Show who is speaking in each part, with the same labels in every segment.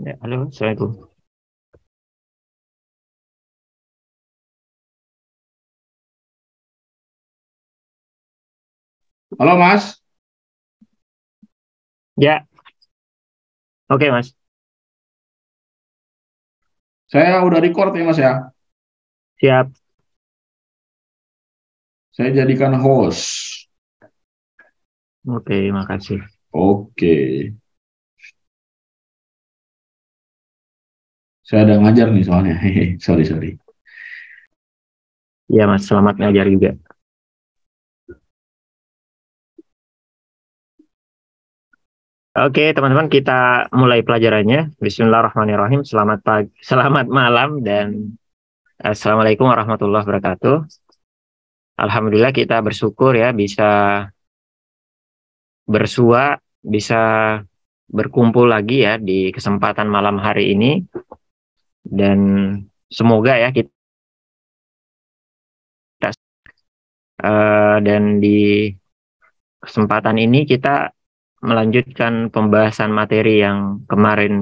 Speaker 1: Ya, halo, Assalamualaikum. Halo, Mas. Ya. Oke, Mas. Saya udah record ya, Mas ya. Siap. Saya jadikan host. Oke, makasih. Oke. Saya ada ngajar nih soalnya. Hehe, sorry sorry. Iya mas, selamat ngajar juga.
Speaker 2: Oke teman-teman kita mulai pelajarannya. Bismillahirrahmanirrahim. Selamat pagi, selamat malam dan eh, assalamualaikum warahmatullahi wabarakatuh. Alhamdulillah kita bersyukur ya bisa bersua, bisa berkumpul lagi ya di kesempatan malam hari ini dan semoga ya kita uh, dan di kesempatan ini kita melanjutkan pembahasan materi yang kemarin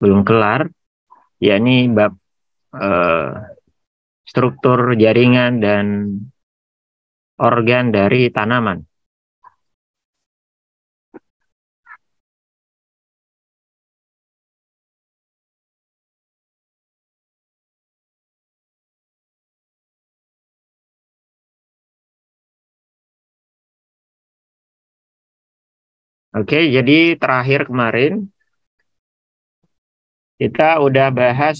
Speaker 2: belum kelar, yakni bab uh, struktur jaringan dan organ dari tanaman.
Speaker 1: Oke, jadi terakhir kemarin kita
Speaker 2: udah bahas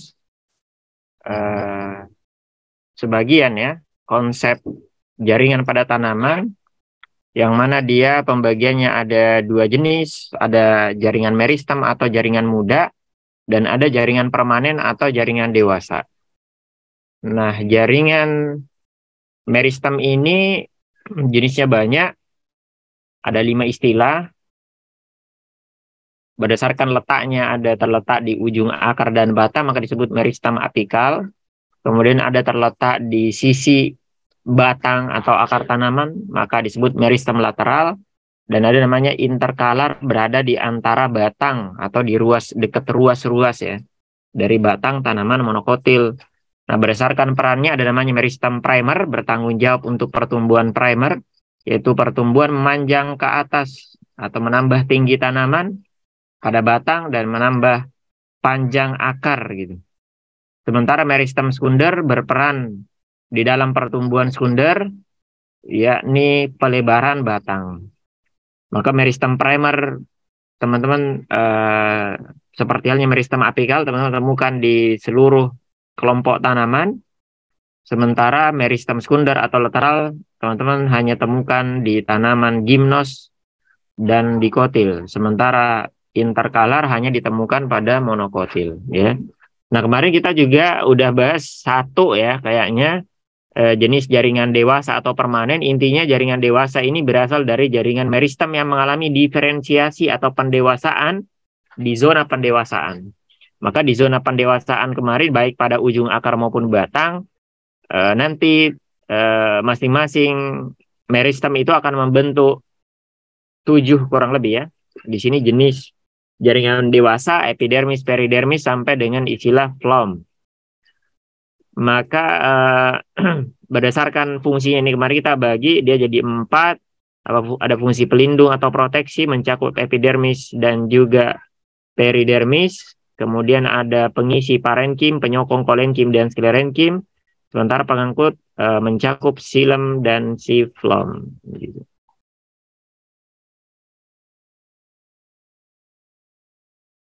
Speaker 2: uh, sebagian ya konsep jaringan pada tanaman yang mana dia pembagiannya ada dua jenis, ada jaringan meristem atau jaringan muda dan ada jaringan permanen atau jaringan dewasa. Nah, jaringan meristem ini jenisnya banyak, ada lima istilah berdasarkan letaknya ada terletak di ujung akar dan batang maka disebut meristem apikal. Kemudian ada terletak di sisi batang atau akar tanaman maka disebut meristem lateral dan ada namanya interkalar berada di antara batang atau di ruas dekat ruas-ruas ya dari batang tanaman monokotil. Nah, berdasarkan perannya ada namanya meristem primer bertanggung jawab untuk pertumbuhan primer yaitu pertumbuhan memanjang ke atas atau menambah tinggi tanaman pada batang dan menambah panjang akar gitu. Sementara meristem sekunder berperan di dalam pertumbuhan sekunder yakni pelebaran batang. Maka meristem primer teman-teman eh, seperti halnya meristem apikal teman-teman temukan di seluruh kelompok tanaman. Sementara meristem sekunder atau lateral teman-teman hanya temukan di tanaman gimnos dan dikotil. Sementara interkalar hanya ditemukan pada monokotil ya. Nah, kemarin kita juga udah bahas satu ya kayaknya eh, jenis jaringan dewasa atau permanen. Intinya jaringan dewasa ini berasal dari jaringan meristem yang mengalami diferensiasi atau pendewasaan di zona pendewasaan. Maka di zona pendewasaan kemarin baik pada ujung akar maupun batang eh, nanti eh, masing-masing eh, meristem itu akan membentuk tujuh kurang lebih ya. Di sini jenis Jaringan dewasa, epidermis, peridermis sampai dengan istilah plom. Maka eh, berdasarkan fungsinya ini kemarin kita bagi dia jadi empat. Ada fungsi pelindung atau proteksi mencakup epidermis dan juga peridermis. Kemudian ada pengisi parenkim, penyokong kolenkim dan sklerenkim. Sementara pengangkut eh, mencakup silem dan si Gitu.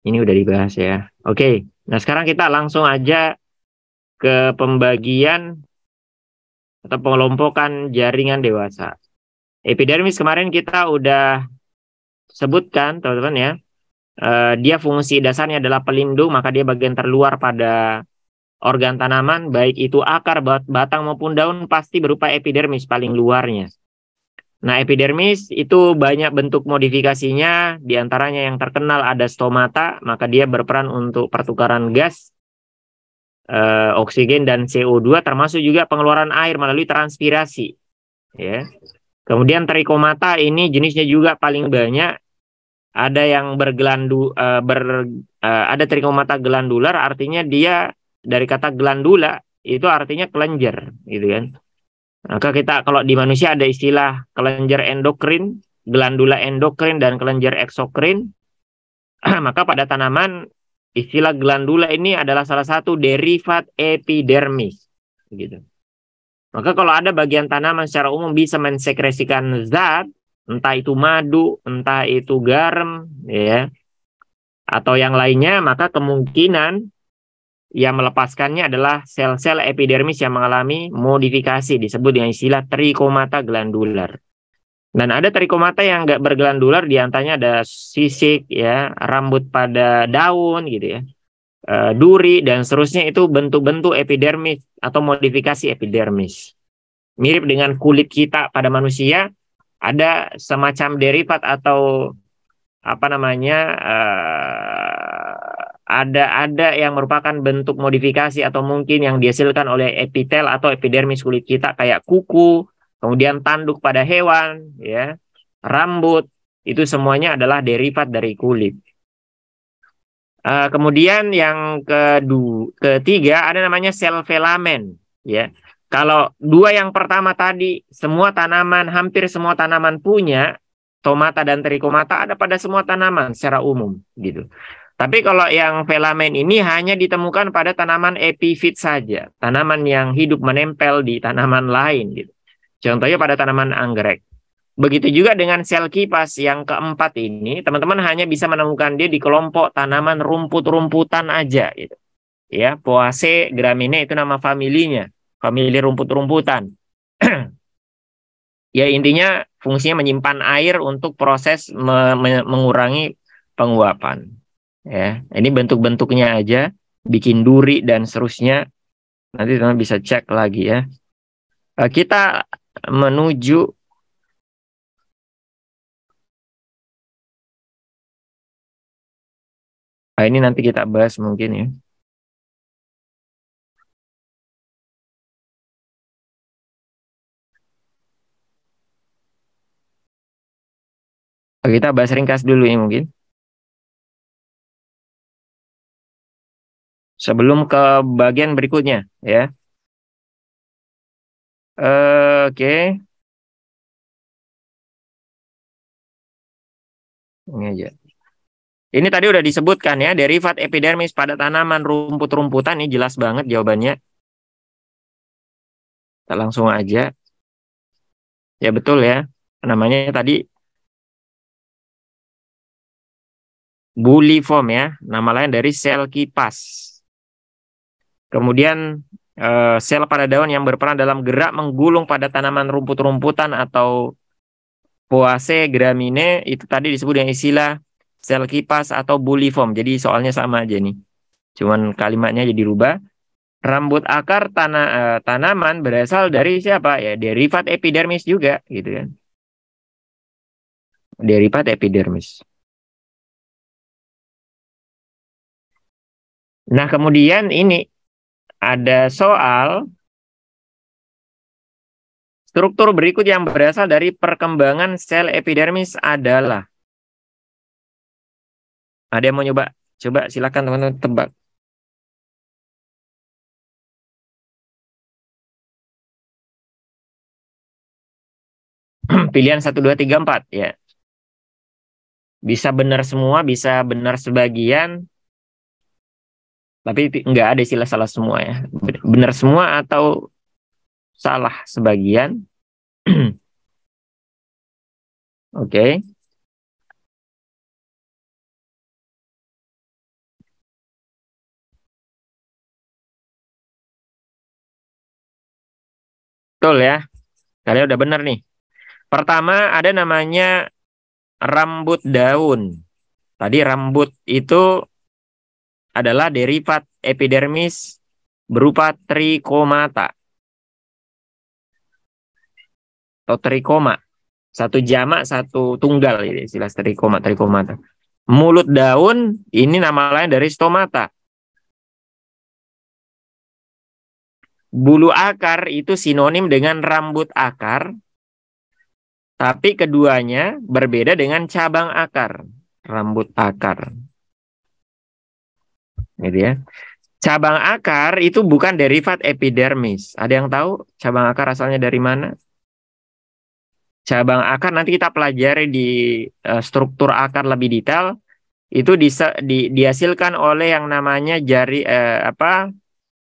Speaker 1: ini udah dibahas ya. Oke, okay. nah
Speaker 2: sekarang kita langsung aja ke pembagian atau pengelompokan jaringan dewasa. Epidermis kemarin kita udah sebutkan, teman-teman ya. eh, dia fungsi dasarnya adalah pelindung, maka dia bagian terluar pada organ tanaman, baik itu akar, batang maupun daun pasti berupa epidermis paling luarnya. Nah, epidermis itu banyak bentuk modifikasinya, diantaranya yang terkenal ada stomata, maka dia berperan untuk pertukaran gas, eh, oksigen, dan CO2, termasuk juga pengeluaran air melalui transpirasi. Ya. Kemudian trichomata ini jenisnya juga paling banyak, ada yang bergelandu, eh, ber, eh, ada trichomata glandular, artinya dia dari kata glandula itu artinya kelenjar, gitu kan. Maka kita kalau di manusia ada istilah kelenjar endokrin, glandula endokrin dan kelenjar eksokrin. Maka pada tanaman istilah glandula ini adalah salah satu derivat epidermis gitu. Maka kalau ada bagian tanaman secara umum bisa mensekresikan zat, entah itu madu, entah itu garam, ya, atau yang lainnya, maka kemungkinan yang melepaskannya adalah sel-sel epidermis yang mengalami modifikasi disebut dengan istilah trikomata glandular. Dan ada trikomata yang nggak berglandular diantaranya ada sisik ya, rambut pada daun gitu ya, e, duri dan seterusnya itu bentuk-bentuk epidermis atau modifikasi epidermis. Mirip dengan kulit kita pada manusia, ada semacam derivat atau apa namanya eh, ada-ada yang merupakan bentuk modifikasi atau mungkin yang dihasilkan oleh epitel atau epidermis kulit kita kayak kuku, kemudian tanduk pada hewan, ya, rambut, itu semuanya adalah derivat dari kulit. Uh, kemudian yang kedua, ketiga ada namanya sel velamen, ya. Kalau dua yang pertama tadi semua tanaman hampir semua tanaman punya tomata dan trichomata ada pada semua tanaman secara umum gitu. Tapi kalau yang velamen ini hanya ditemukan pada tanaman epifit saja, tanaman yang hidup menempel di tanaman lain gitu. Contohnya pada tanaman anggrek. Begitu juga dengan sel kipas yang keempat ini, teman-teman hanya bisa menemukan dia di kelompok tanaman rumput-rumputan aja gitu. Ya, poaceae, gramine itu nama familinya, famili rumput-rumputan. ya intinya fungsinya menyimpan air untuk proses me me mengurangi penguapan ya ini bentuk-bentuknya aja bikin duri dan seterusnya nanti teman bisa cek lagi ya eh,
Speaker 1: kita menuju Nah, ini nanti kita bahas mungkin ya. Ah, kita bahas ringkas dulu ini ya mungkin. sebelum ke bagian berikutnya ya. Uh, Oke. Okay.
Speaker 2: Ini aja. Ini tadi udah disebutkan ya, derivat epidermis pada tanaman rumput-rumputan ini jelas banget jawabannya. Kita langsung aja.
Speaker 1: Ya betul ya. Namanya tadi
Speaker 2: buliform ya, nama lain dari sel kipas. Kemudian uh, sel pada daun yang berperan dalam gerak menggulung pada tanaman rumput-rumputan atau poaceae gramine itu tadi disebut dengan istilah sel kipas atau buliform. Jadi soalnya sama aja nih. Cuman kalimatnya jadi rubah. Rambut akar tana, uh, tanaman berasal dari siapa? Ya derivat epidermis juga gitu kan. Derivat
Speaker 1: epidermis. Nah,
Speaker 2: kemudian ini ada soal struktur berikut yang berasal dari perkembangan sel epidermis adalah ada yang mau nyoba? Coba silakan teman-teman tebak.
Speaker 1: Pilihan 1, 2, 3, 4 ya.
Speaker 2: Bisa benar semua, bisa benar sebagian, tapi nggak ada istilah salah semua ya benar semua atau salah
Speaker 1: sebagian oke okay. betul ya
Speaker 2: kalian udah benar nih pertama ada namanya rambut daun tadi rambut itu adalah derivat epidermis berupa trikomata atau trikoma. Satu jamak, satu tunggal ini istilah trikoma, trikomata. Mulut daun ini nama lain dari stomata. Bulu akar itu sinonim dengan rambut akar, tapi keduanya berbeda dengan cabang akar, rambut akar gitu ya. Cabang akar itu bukan derivat epidermis. Ada yang tahu cabang akar asalnya dari mana? Cabang akar nanti kita pelajari di uh, struktur akar lebih detail. Itu di, di, dihasilkan oleh yang namanya jari uh, apa?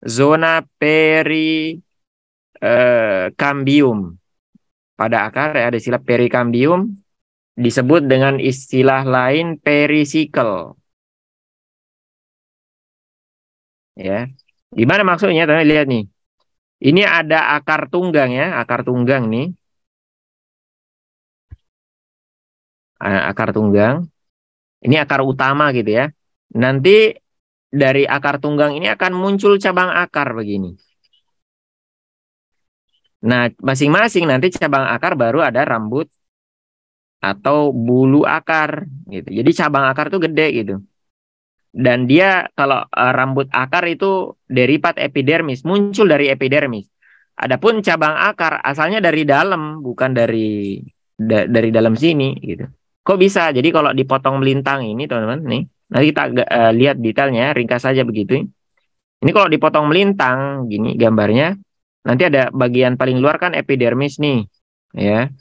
Speaker 2: Zona peri uh, kambium. Pada akar ya, ada istilah perikambium disebut dengan istilah lain perisikel
Speaker 1: Ya. Gimana maksudnya? Tapi lihat nih. Ini ada akar tunggang ya, akar tunggang nih. Akar
Speaker 2: tunggang. Ini akar utama gitu ya. Nanti dari akar tunggang ini akan muncul cabang akar begini. Nah, masing-masing nanti cabang akar baru ada rambut atau bulu akar gitu. Jadi cabang akar tuh gede gitu dan dia kalau uh, rambut akar itu deripat epidermis, muncul dari epidermis. Adapun cabang akar asalnya dari dalam, bukan dari da, dari dalam sini gitu. Kok bisa? Jadi kalau dipotong melintang ini, teman-teman, nih. Nanti kita uh, lihat detailnya, ringkas saja begitu. Ini kalau dipotong melintang gini gambarnya, nanti ada bagian paling luar kan epidermis nih, ya.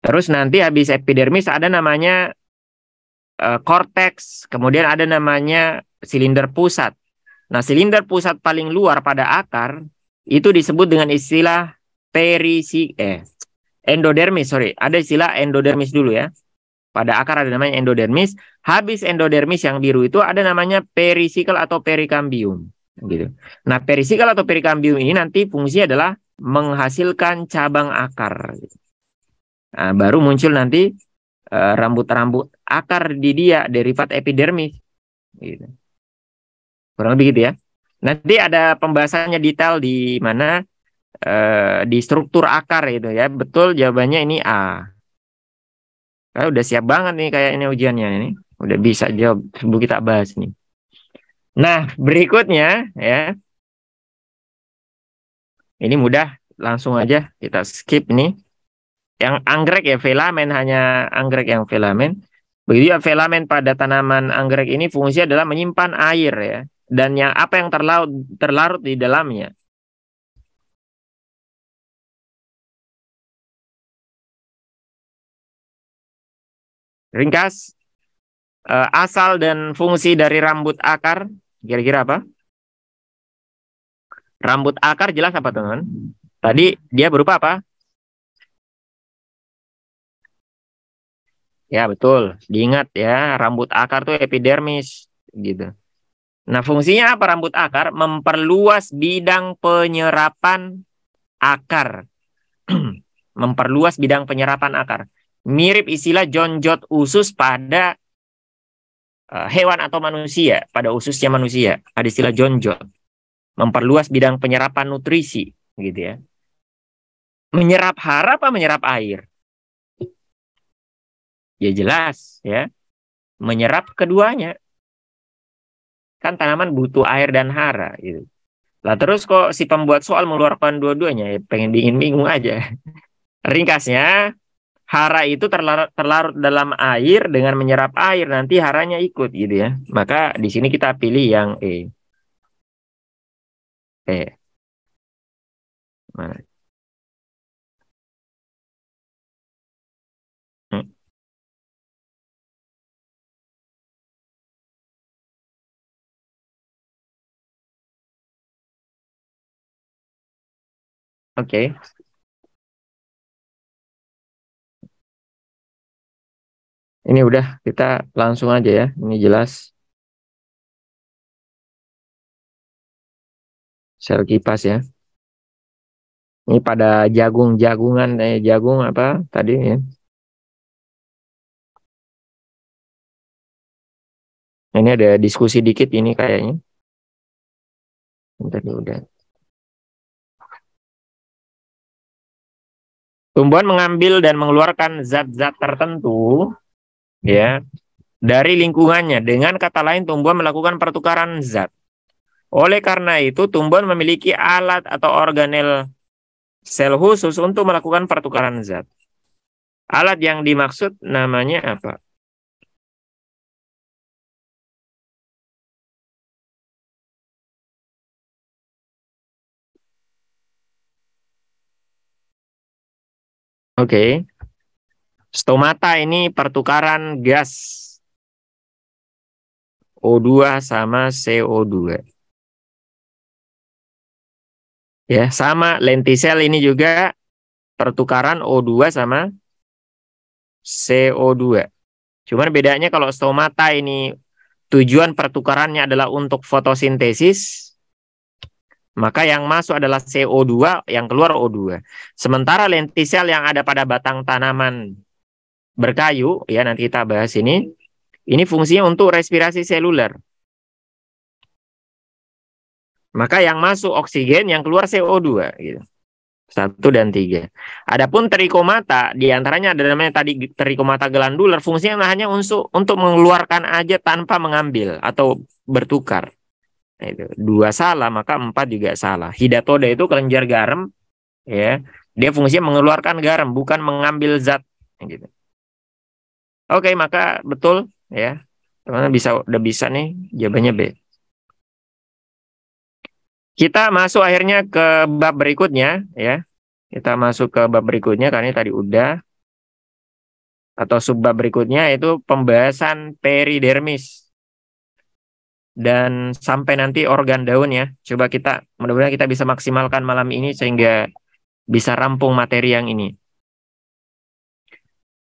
Speaker 2: Terus nanti habis epidermis ada namanya cortex, eh, kemudian ada namanya silinder pusat. Nah, silinder pusat paling luar pada akar itu disebut dengan istilah perisi eh, endodermis, sorry. Ada istilah endodermis dulu ya. Pada akar ada namanya endodermis. Habis endodermis yang biru itu ada namanya perisikel atau perikambium. Gitu. Nah, perisikel atau perikambium ini nanti fungsinya adalah menghasilkan cabang akar. Gitu. Nah, baru muncul nanti eh, rambut-rambut akar di dia derivat epidermis gitu. kurang lebih gitu ya nanti ada pembahasannya detail di mana eh, di struktur akar itu ya betul jawabannya ini A kalau udah siap banget nih kayak ini ujiannya ini udah bisa jawab sebelum kita bahas nih nah berikutnya ya ini mudah langsung aja kita skip nih yang anggrek ya filamen hanya anggrek yang filamen Begitu juga velamen pada tanaman anggrek ini fungsi adalah menyimpan air ya dan yang apa yang terlaut, terlarut di dalamnya. Ringkas eh, asal dan fungsi dari rambut akar kira-kira apa? Rambut akar jelas apa teman? Tadi dia berupa apa?
Speaker 1: Ya betul, diingat
Speaker 2: ya rambut akar tuh epidermis gitu. Nah fungsinya apa rambut akar? Memperluas bidang penyerapan akar. Memperluas bidang penyerapan akar. Mirip istilah jonjot usus pada uh, hewan atau manusia, pada ususnya manusia. Ada istilah jonjot. Memperluas bidang penyerapan nutrisi gitu ya. Menyerap hara apa menyerap air? Ya jelas ya. Menyerap keduanya. Kan tanaman butuh air dan hara gitu. Lah terus kok si pembuat soal mengeluarkan dua-duanya ya pengen dingin bingung aja. Ringkasnya hara itu terlarut, terlarut dalam air dengan menyerap air nanti haranya ikut gitu ya. Maka di sini kita pilih yang E.
Speaker 1: E. nah, Oke. Okay. Ini udah kita langsung aja ya. Ini jelas. Sel kipas ya. Ini pada jagung-jagungan eh jagung apa tadi ya. Ini ada diskusi dikit ini kayaknya. Tadi udah.
Speaker 2: Tumbuhan mengambil dan mengeluarkan zat-zat tertentu ya dari lingkungannya. Dengan kata lain tumbuhan melakukan pertukaran zat. Oleh karena itu tumbuhan memiliki alat atau organel sel khusus untuk melakukan pertukaran zat. Alat yang dimaksud namanya apa? Oke. Okay. Stomata ini pertukaran gas O2 sama CO2.
Speaker 1: Ya, sama lentisel ini juga
Speaker 2: pertukaran O2 sama CO2. Cuman bedanya kalau stomata ini tujuan pertukarannya adalah untuk fotosintesis, maka yang masuk adalah CO2, yang keluar O2. Sementara lentisel yang ada pada batang tanaman berkayu, ya nanti kita bahas ini, ini fungsinya untuk respirasi seluler. Maka yang masuk oksigen, yang keluar CO2. Gitu. Satu dan tiga. Adapun terikomata, diantaranya ada namanya tadi terikomata gelanduler. fungsinya hanya untuk, untuk mengeluarkan aja tanpa mengambil atau bertukar. Nah, itu dua salah maka empat juga salah hidatoda itu kelenjar garam ya dia fungsinya mengeluarkan garam bukan mengambil zat gitu oke maka betul ya teman bisa udah bisa nih jawabannya B kita masuk akhirnya ke bab berikutnya ya kita masuk ke bab berikutnya karena tadi udah atau sub bab berikutnya itu pembahasan peridermis dan sampai nanti organ daun ya. Coba kita mudah-mudahan kita bisa maksimalkan malam ini sehingga bisa rampung materi yang ini.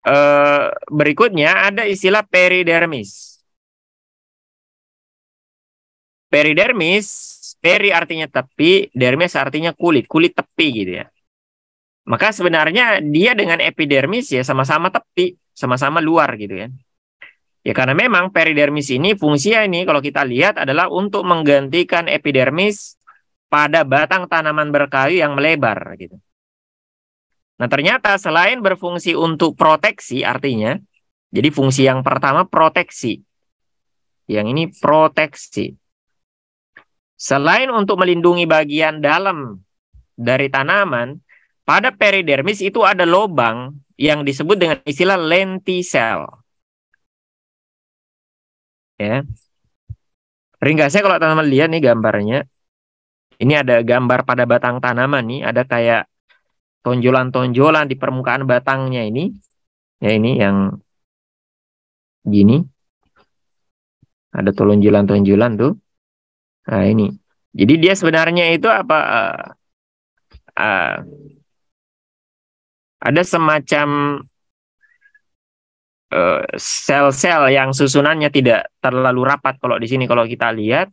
Speaker 2: Uh, berikutnya ada istilah
Speaker 1: peridermis. Peridermis,
Speaker 2: peri artinya tepi, dermis artinya kulit, kulit tepi gitu ya. Maka sebenarnya dia dengan epidermis ya sama-sama tepi, sama-sama luar gitu ya. Ya karena memang peridermis ini fungsinya ini kalau kita lihat adalah untuk menggantikan epidermis pada batang tanaman berkayu yang melebar gitu. Nah, ternyata selain berfungsi untuk proteksi artinya jadi fungsi yang pertama proteksi. Yang ini proteksi. Selain untuk melindungi bagian dalam dari tanaman, pada peridermis itu ada lobang yang disebut dengan istilah lenticel ya. Ringkasnya kalau teman-teman lihat nih gambarnya. Ini ada gambar pada batang tanaman nih, ada kayak tonjolan-tonjolan di permukaan batangnya ini. Ya ini yang gini. Ada tonjolan-tonjolan tuh. Nah, ini. Jadi dia sebenarnya itu apa uh, uh, ada semacam Eh, sel-sel yang susunannya tidak terlalu rapat kalau di sini kalau kita lihat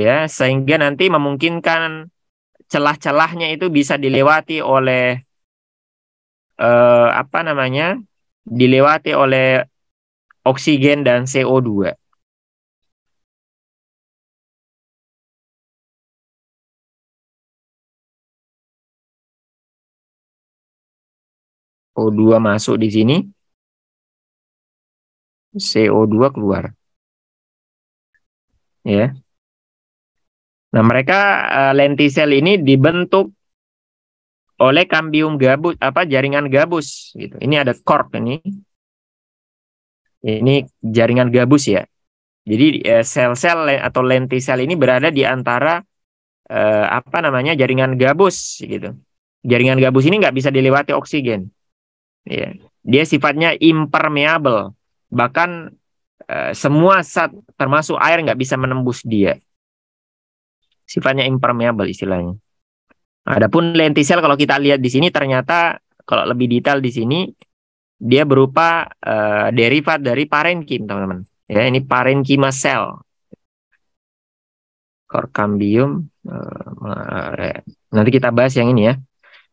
Speaker 2: ya sehingga nanti memungkinkan celah-celahnya itu bisa dilewati oleh eh, apa namanya dilewati oleh
Speaker 1: oksigen dan CO2 O2 masuk di sini CO2 keluar. Ya.
Speaker 2: Nah, mereka eh, lentisel ini dibentuk oleh kambium gabus apa jaringan gabus gitu. Ini ada kork ini. Ini jaringan gabus ya. Jadi eh, sel-sel atau lentisel ini berada di antara eh, apa namanya jaringan gabus gitu. Jaringan gabus ini nggak bisa dilewati oksigen. Ya. Dia sifatnya impermeable bahkan eh, semua saat termasuk air nggak bisa menembus dia sifatnya impermeable istilahnya adapun lentisel kalau kita lihat di sini ternyata kalau lebih detail di sini dia berupa eh, derivat dari parenkim teman-teman ya ini parenkima sel korkambium eh, nanti kita bahas yang ini ya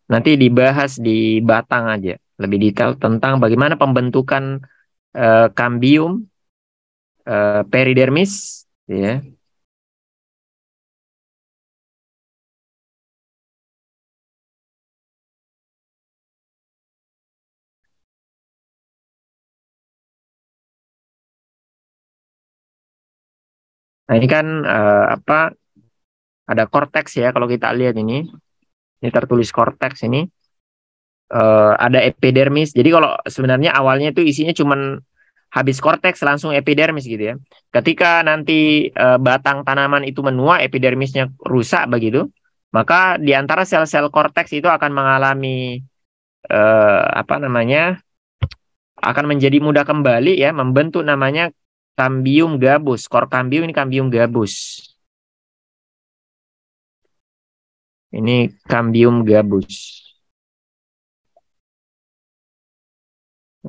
Speaker 2: nanti dibahas di batang aja lebih detail tentang bagaimana pembentukan kambium, eh, uh, eh, peridermis, ya.
Speaker 1: Nah ini kan uh, apa
Speaker 2: ada korteks ya kalau kita lihat ini, ini tertulis korteks ini uh, ada epidermis. Jadi kalau sebenarnya awalnya itu isinya cuman habis korteks langsung epidermis gitu ya. Ketika nanti uh, batang tanaman itu menua, epidermisnya rusak begitu, maka di antara sel-sel korteks itu akan mengalami uh, apa namanya? akan menjadi mudah kembali ya, membentuk namanya kambium gabus. Kor kambium ini kambium gabus.
Speaker 1: Ini kambium gabus.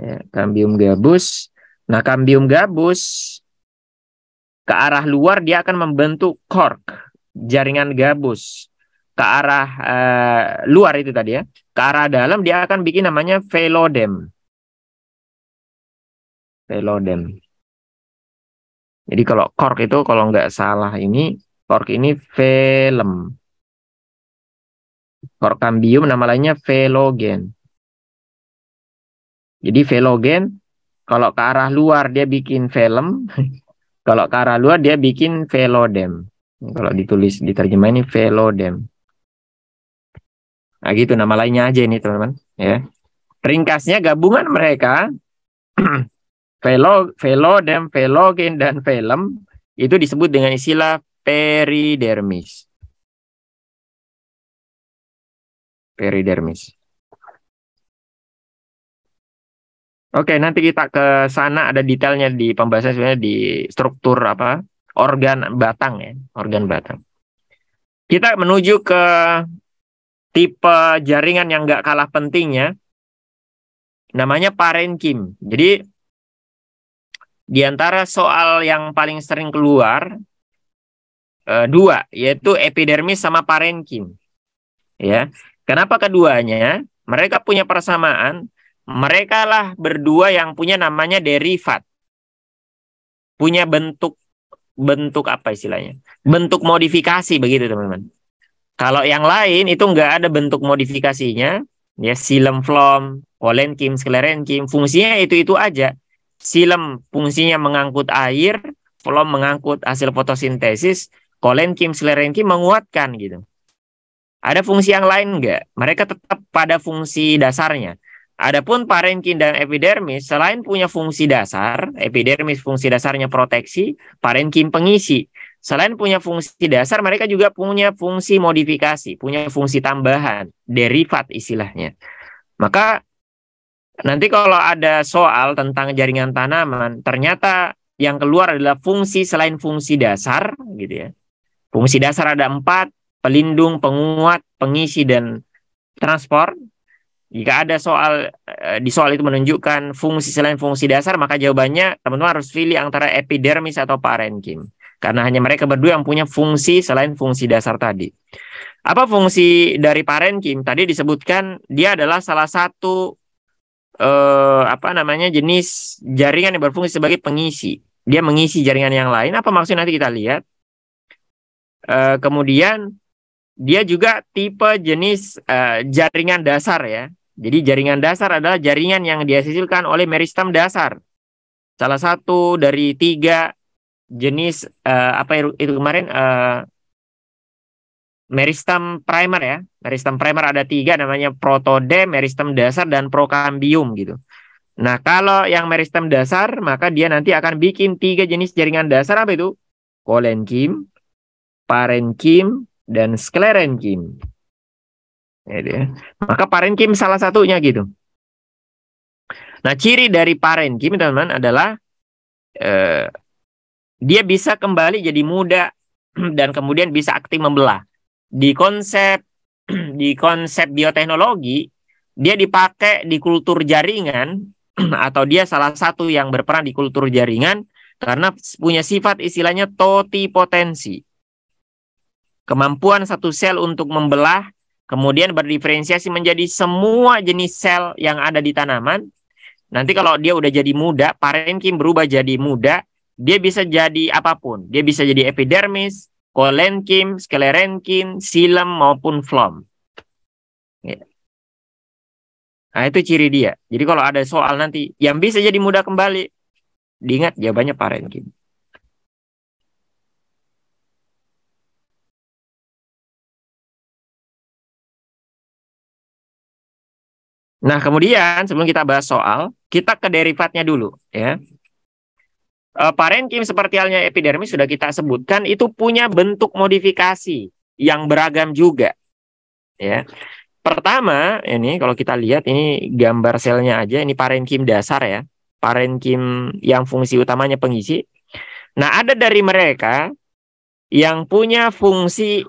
Speaker 1: ya, kambium gabus. Nah, kambium
Speaker 2: gabus ke arah luar dia akan membentuk kork, jaringan gabus. Ke arah uh, luar itu tadi ya, ke arah dalam dia akan bikin namanya velodem. Velodem. Jadi kalau kork itu kalau nggak salah ini kork ini velum. kambium nama lainnya velogen. Jadi velogen kalau ke arah luar dia bikin film, kalau ke arah luar dia bikin velodem. Kalau ditulis diterjemah ini velodem. Nah gitu nama lainnya aja ini teman-teman ya. Ringkasnya gabungan mereka velo velodem, velogen dan velum itu disebut dengan istilah peridermis.
Speaker 1: Peridermis.
Speaker 2: Oke, nanti kita ke sana ada detailnya di pembahasan sebenarnya di struktur apa organ batang ya, organ batang. Kita menuju ke tipe jaringan yang nggak kalah pentingnya, namanya parenkim. Jadi di antara soal yang paling sering keluar e, dua, yaitu epidermis sama parenkim. Ya, kenapa keduanya? Mereka punya persamaan, mereka lah berdua yang punya namanya derivat. Punya bentuk bentuk apa istilahnya? Bentuk modifikasi begitu teman-teman. Kalau yang lain itu nggak ada bentuk modifikasinya, ya silem flom, olenkim, sklerenkim, fungsinya itu-itu aja. Silem fungsinya mengangkut air, flom mengangkut hasil fotosintesis, kolenkim, sklerenkim menguatkan gitu. Ada fungsi yang lain nggak? Mereka tetap pada fungsi dasarnya. Adapun parenkim dan epidermis selain punya fungsi dasar, epidermis fungsi dasarnya proteksi, parenkim pengisi. Selain punya fungsi dasar, mereka juga punya fungsi modifikasi, punya fungsi tambahan, derivat istilahnya. Maka nanti kalau ada soal tentang jaringan tanaman, ternyata yang keluar adalah fungsi selain fungsi dasar, gitu ya. Fungsi dasar ada empat, pelindung, penguat, pengisi, dan transport. Jika ada soal eh, di soal itu menunjukkan fungsi selain fungsi dasar, maka jawabannya teman-teman harus pilih antara epidermis atau parenkim. Karena hanya mereka berdua yang punya fungsi selain fungsi dasar tadi. Apa fungsi dari parenkim? Tadi disebutkan dia adalah salah satu eh, apa namanya jenis jaringan yang berfungsi sebagai pengisi. Dia mengisi jaringan yang lain. Apa maksudnya nanti kita lihat. Eh, kemudian dia juga tipe jenis eh, jaringan dasar ya. Jadi jaringan dasar adalah jaringan yang dihasilkan oleh meristem dasar. Salah satu dari tiga jenis uh, apa itu kemarin uh, meristem primer ya. Meristem primer ada tiga namanya protodem, meristem dasar, dan prokambium gitu. Nah kalau yang meristem dasar maka dia nanti akan bikin tiga jenis jaringan dasar apa itu? Kolenkim, parenkim, dan sklerenkim. Ya, maka parenkim salah satunya gitu. Nah, ciri dari parenkim teman-teman adalah eh, dia bisa kembali jadi muda dan kemudian bisa aktif membelah. Di konsep di konsep bioteknologi dia dipakai di kultur jaringan atau dia salah satu yang berperan di kultur jaringan karena punya sifat istilahnya totipotensi. Kemampuan satu sel untuk membelah kemudian berdiferensiasi menjadi semua jenis sel yang ada di tanaman. Nanti kalau dia udah jadi muda, parenkim berubah jadi muda, dia bisa jadi apapun. Dia bisa jadi epidermis, kolenkim, sklerenkim, silem maupun flom. Ya. Nah, itu ciri dia. Jadi kalau ada soal nanti yang bisa jadi muda kembali, diingat jawabannya parenkim. Nah, kemudian sebelum kita bahas soal, kita ke derivatnya dulu ya. E, eh, parenkim seperti halnya epidermis sudah kita sebutkan itu punya bentuk modifikasi yang beragam juga. Ya. Pertama, ini kalau kita lihat ini gambar selnya aja, ini parenkim dasar ya. Parenkim yang fungsi utamanya pengisi. Nah, ada dari mereka yang punya fungsi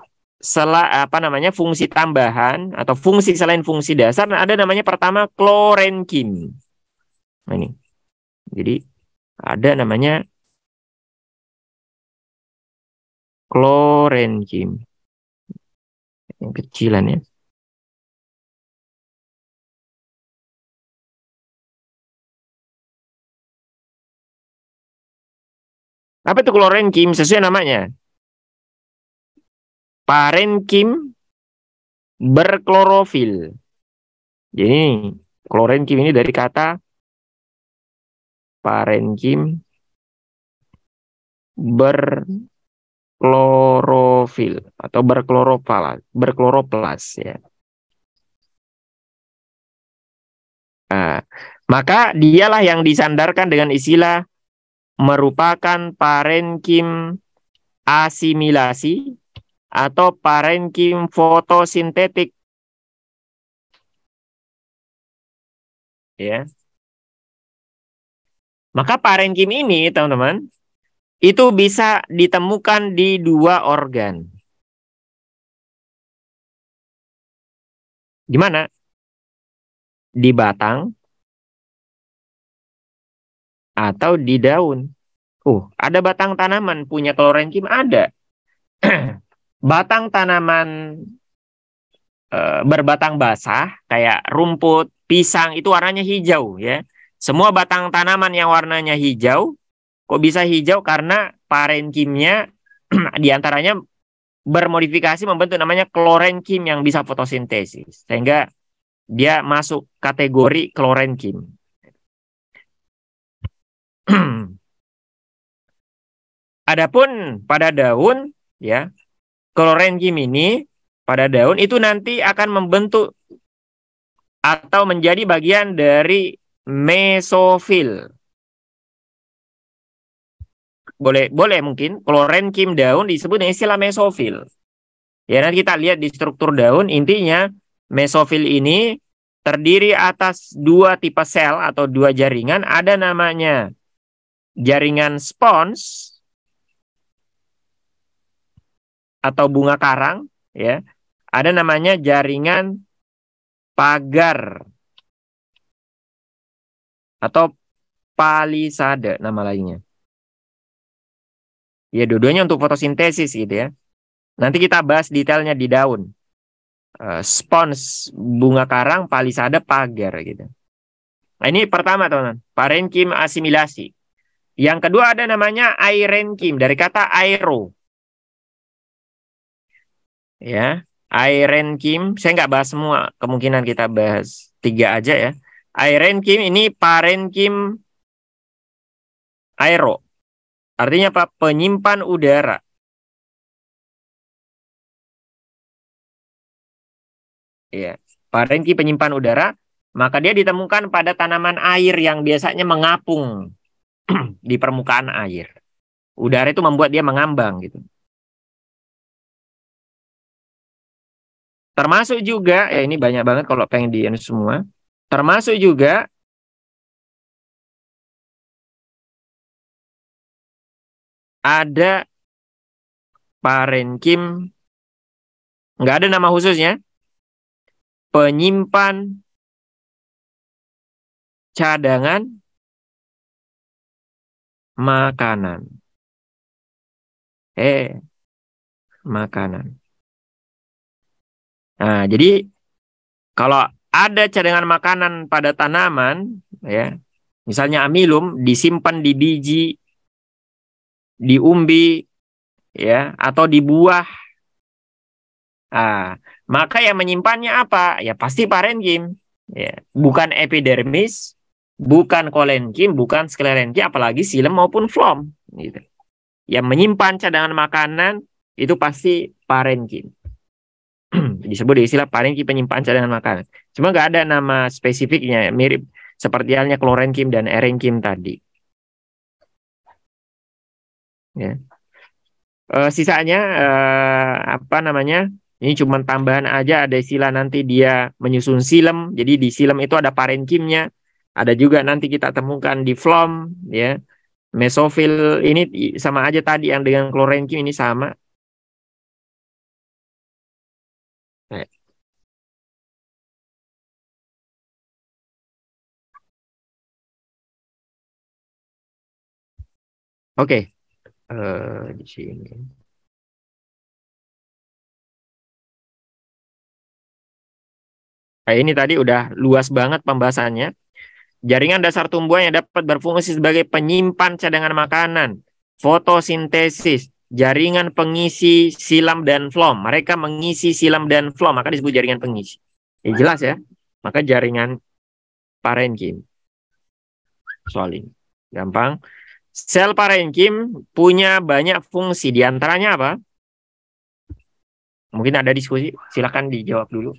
Speaker 2: sela apa namanya fungsi tambahan atau fungsi selain fungsi dasar nah, ada namanya pertama klorenkin Nah, ini. Jadi ada
Speaker 1: namanya klorenkin Yang kecilan ya. Apa itu klorenkim sesuai namanya? parenkim berklorofil. Jadi klorenkim ini dari kata parenkim berklorofil
Speaker 2: atau berkloroplas, berkloroplas ya. Nah, maka dialah yang disandarkan dengan istilah merupakan parenkim asimilasi atau parenkim fotosintetik.
Speaker 1: Ya. Maka parenkim ini, teman-teman, itu bisa ditemukan di dua organ. Di mana?
Speaker 2: Di batang atau di daun. Uh, ada batang tanaman punya klorenkim ada batang tanaman e, berbatang basah kayak rumput, pisang itu warnanya hijau ya. Semua batang tanaman yang warnanya hijau kok bisa hijau karena parenkimnya diantaranya bermodifikasi membentuk namanya klorenkim yang bisa fotosintesis sehingga dia masuk kategori klorenkim. Adapun pada daun ya kalau ini pada daun itu nanti akan membentuk atau menjadi bagian dari mesofil. Boleh boleh mungkin klorenkim daun disebut dengan istilah mesofil. Ya nanti kita lihat di struktur daun intinya mesofil ini terdiri atas dua tipe sel atau dua jaringan ada namanya jaringan spons atau bunga karang ya. Ada namanya jaringan pagar atau palisade nama lainnya. Ya dua-duanya untuk fotosintesis gitu ya. Nanti kita bahas detailnya di daun. Eh, spons bunga karang, palisade, pagar gitu. Nah, ini pertama teman-teman, parenkim asimilasi. Yang kedua ada namanya airenkim dari kata aero ya Airen Kim saya nggak bahas semua kemungkinan kita bahas tiga aja ya Airen Kim ini Paren Kim Aero
Speaker 1: artinya apa penyimpan udara
Speaker 2: ya Paren Kim penyimpan udara maka dia ditemukan pada tanaman air yang biasanya mengapung di permukaan air udara itu membuat dia mengambang gitu
Speaker 1: Termasuk juga, ya ini banyak banget kalau pengen di semua. Termasuk juga ada parenkim, nggak ada nama khususnya, penyimpan cadangan makanan. Eh, makanan.
Speaker 2: Nah, jadi kalau ada cadangan makanan pada tanaman, ya, misalnya amilum disimpan di biji, di umbi, ya, atau di buah. Ah, maka yang menyimpannya apa? Ya pasti parenkim, ya. bukan epidermis, bukan kolenkim, bukan sklerenkim, apalagi silem maupun flom. Gitu. Yang menyimpan cadangan makanan itu pasti parenkim. disebut istilah parenki penyimpanan cadangan makanan. Cuma nggak ada nama spesifiknya, mirip seperti halnya klorenkim dan erenkim tadi. Ya. E, sisanya e, apa namanya? Ini cuma tambahan aja ada istilah nanti dia menyusun silem. Jadi di silem itu ada parenkimnya. Ada juga nanti kita temukan di flom ya. Mesofil ini sama aja tadi yang dengan klorenkim ini sama
Speaker 1: oke, eh di sini.
Speaker 2: Nah, ini tadi udah luas banget pembahasannya. Jaringan dasar tumbuhan yang dapat berfungsi sebagai penyimpan cadangan makanan, fotosintesis, jaringan pengisi silam dan flom. Mereka mengisi silam dan flom, maka disebut jaringan pengisi. Ya, jelas ya. Maka jaringan parenkim. Soal ini. Gampang. Sel parenkim punya banyak fungsi. Di antaranya apa?
Speaker 1: Mungkin ada diskusi. Silakan dijawab dulu.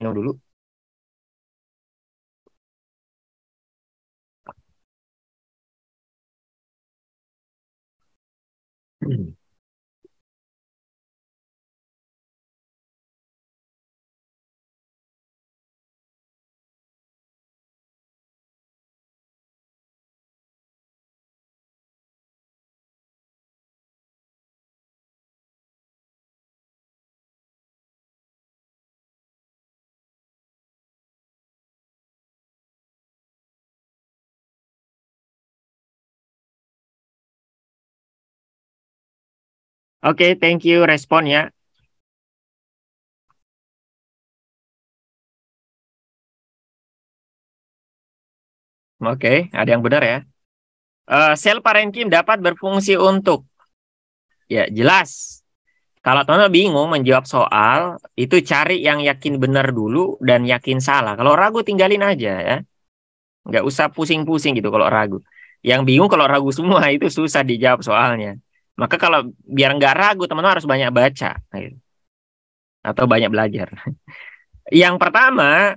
Speaker 1: Minum dulu. Mm-hmm. Oke, okay, thank you respon ya.
Speaker 2: Oke, okay, ada yang benar ya. Uh, sel parenkim dapat berfungsi untuk ya jelas. Kalau teman-teman bingung menjawab soal, itu cari yang yakin benar dulu dan yakin salah. Kalau ragu tinggalin aja ya. Nggak usah pusing-pusing gitu kalau ragu. Yang bingung kalau ragu semua itu susah dijawab soalnya. Maka kalau biar nggak ragu teman-teman harus banyak baca gitu. atau banyak belajar. yang pertama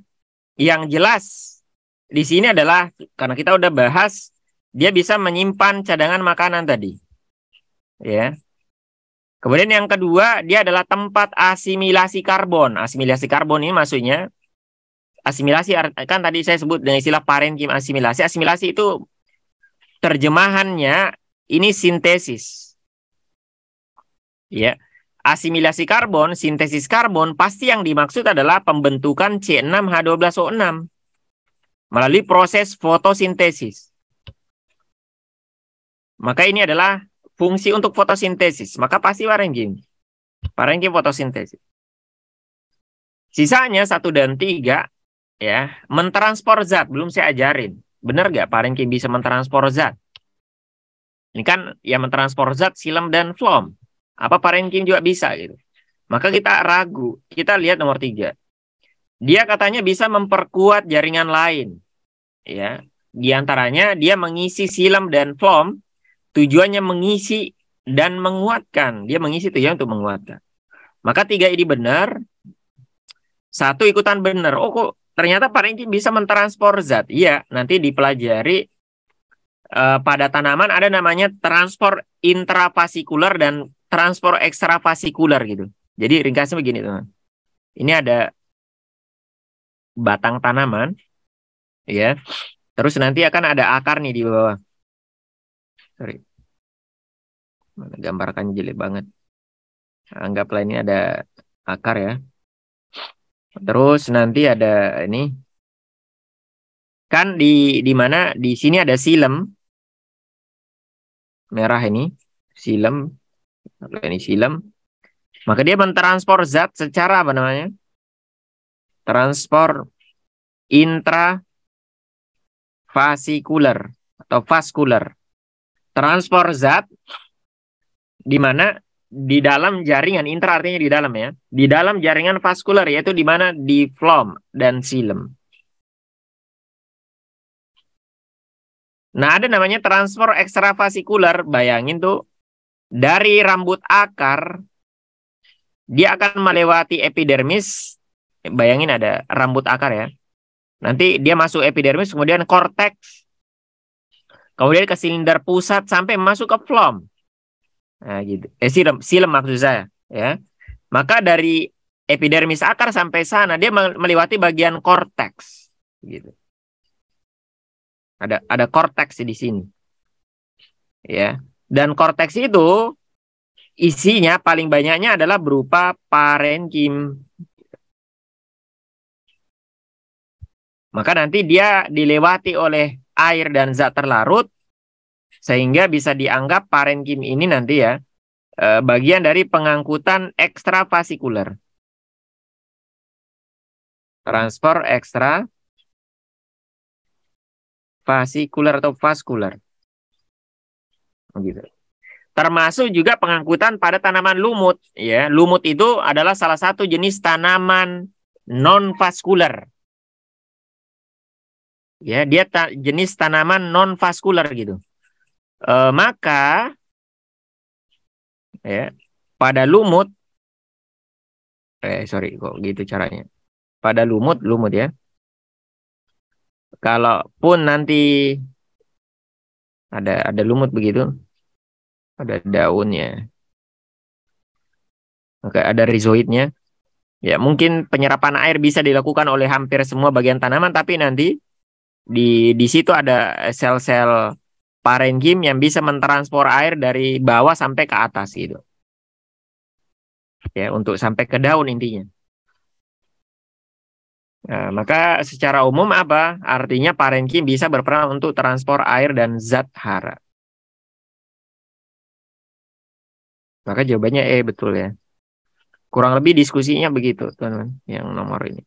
Speaker 2: yang jelas di sini adalah karena kita udah bahas dia bisa menyimpan cadangan makanan tadi. Ya. Kemudian yang kedua, dia adalah tempat asimilasi karbon. Asimilasi karbon ini maksudnya asimilasi kan tadi saya sebut dengan istilah parenkim asimilasi. Asimilasi itu terjemahannya ini sintesis ya asimilasi karbon, sintesis karbon, pasti yang dimaksud adalah pembentukan C6H12O6 melalui proses fotosintesis. Maka ini adalah fungsi untuk fotosintesis. Maka pasti warenggim. Warenggim fotosintesis. Sisanya satu dan tiga ya mentransport zat belum saya ajarin. Benar nggak parenkim bisa mentransport zat? Ini kan yang mentransport zat silam dan flom apa Parenkin juga bisa gitu. Maka kita ragu. Kita lihat nomor tiga. Dia katanya bisa memperkuat jaringan lain. Ya, di antaranya dia mengisi silam dan form tujuannya mengisi dan menguatkan. Dia mengisi tujuan untuk menguatkan. Maka tiga ini benar. Satu ikutan benar. Oh kok ternyata Parenkin bisa mentransport zat. Iya, nanti dipelajari eh, pada tanaman ada namanya transport intravasikular dan transport ekstravasikular gitu. Jadi ringkasnya begini teman. Ini ada batang tanaman, ya. Terus
Speaker 1: nanti akan ada akar nih di bawah. Sorry.
Speaker 2: Gambarkan jelek banget. Anggaplah ini ada akar ya. Terus nanti ada ini kan di di mana di sini ada silem merah ini silem ini silam maka dia mentransfer zat secara apa namanya
Speaker 1: transport intravasikular
Speaker 2: atau vaskuler transport zat di mana di dalam jaringan intra artinya di dalam ya di dalam jaringan vaskuler yaitu di mana di phloem dan silem nah ada namanya transfer ekstravasikular bayangin tuh dari rambut akar dia akan melewati epidermis. Bayangin ada rambut akar ya. Nanti dia masuk epidermis, kemudian korteks, kemudian ke silinder pusat sampai masuk ke plom. Nah, gitu. Eh, silem, silem maksud saya. Ya. Maka dari epidermis akar sampai sana dia melewati bagian korteks. Gitu. Ada ada korteks di sini. Ya. Dan korteks itu isinya paling banyaknya adalah berupa parenkim. Maka nanti dia dilewati oleh air dan zat terlarut sehingga bisa dianggap parenkim ini nanti ya e, bagian dari pengangkutan ekstravasikuler.
Speaker 1: Transfer ekstra
Speaker 2: vasikuler atau vaskuler. Begitu. Oh, Termasuk juga pengangkutan pada tanaman lumut. Ya, lumut itu adalah salah satu jenis tanaman non vaskuler. Ya, dia ta jenis tanaman non vaskuler gitu. E, maka
Speaker 1: ya pada lumut eh sorry kok gitu
Speaker 2: caranya pada lumut lumut ya kalaupun nanti ada ada lumut begitu ada daunnya oke ada rizoidnya ya mungkin penyerapan air bisa dilakukan oleh hampir semua bagian tanaman tapi nanti di di situ ada sel-sel parenkim yang bisa mentranspor air dari bawah sampai ke atas gitu ya untuk sampai ke daun intinya Nah, maka secara umum apa? Artinya parenkim bisa
Speaker 1: berperan untuk transfer air dan zat hara. Maka jawabannya E betul ya. Kurang lebih diskusinya begitu, teman-teman, yang nomor ini.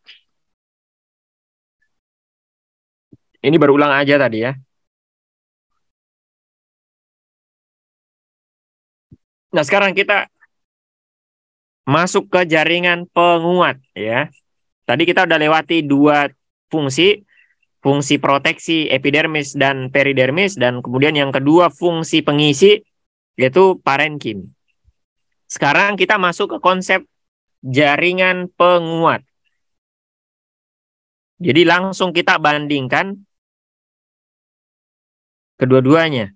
Speaker 1: Ini baru ulang aja tadi ya. Nah, sekarang kita
Speaker 2: masuk ke jaringan penguat ya. Tadi kita udah lewati dua fungsi, fungsi proteksi epidermis dan peridermis dan kemudian yang kedua fungsi pengisi yaitu parenkim. Sekarang kita masuk ke konsep jaringan penguat. Jadi langsung kita bandingkan kedua-duanya.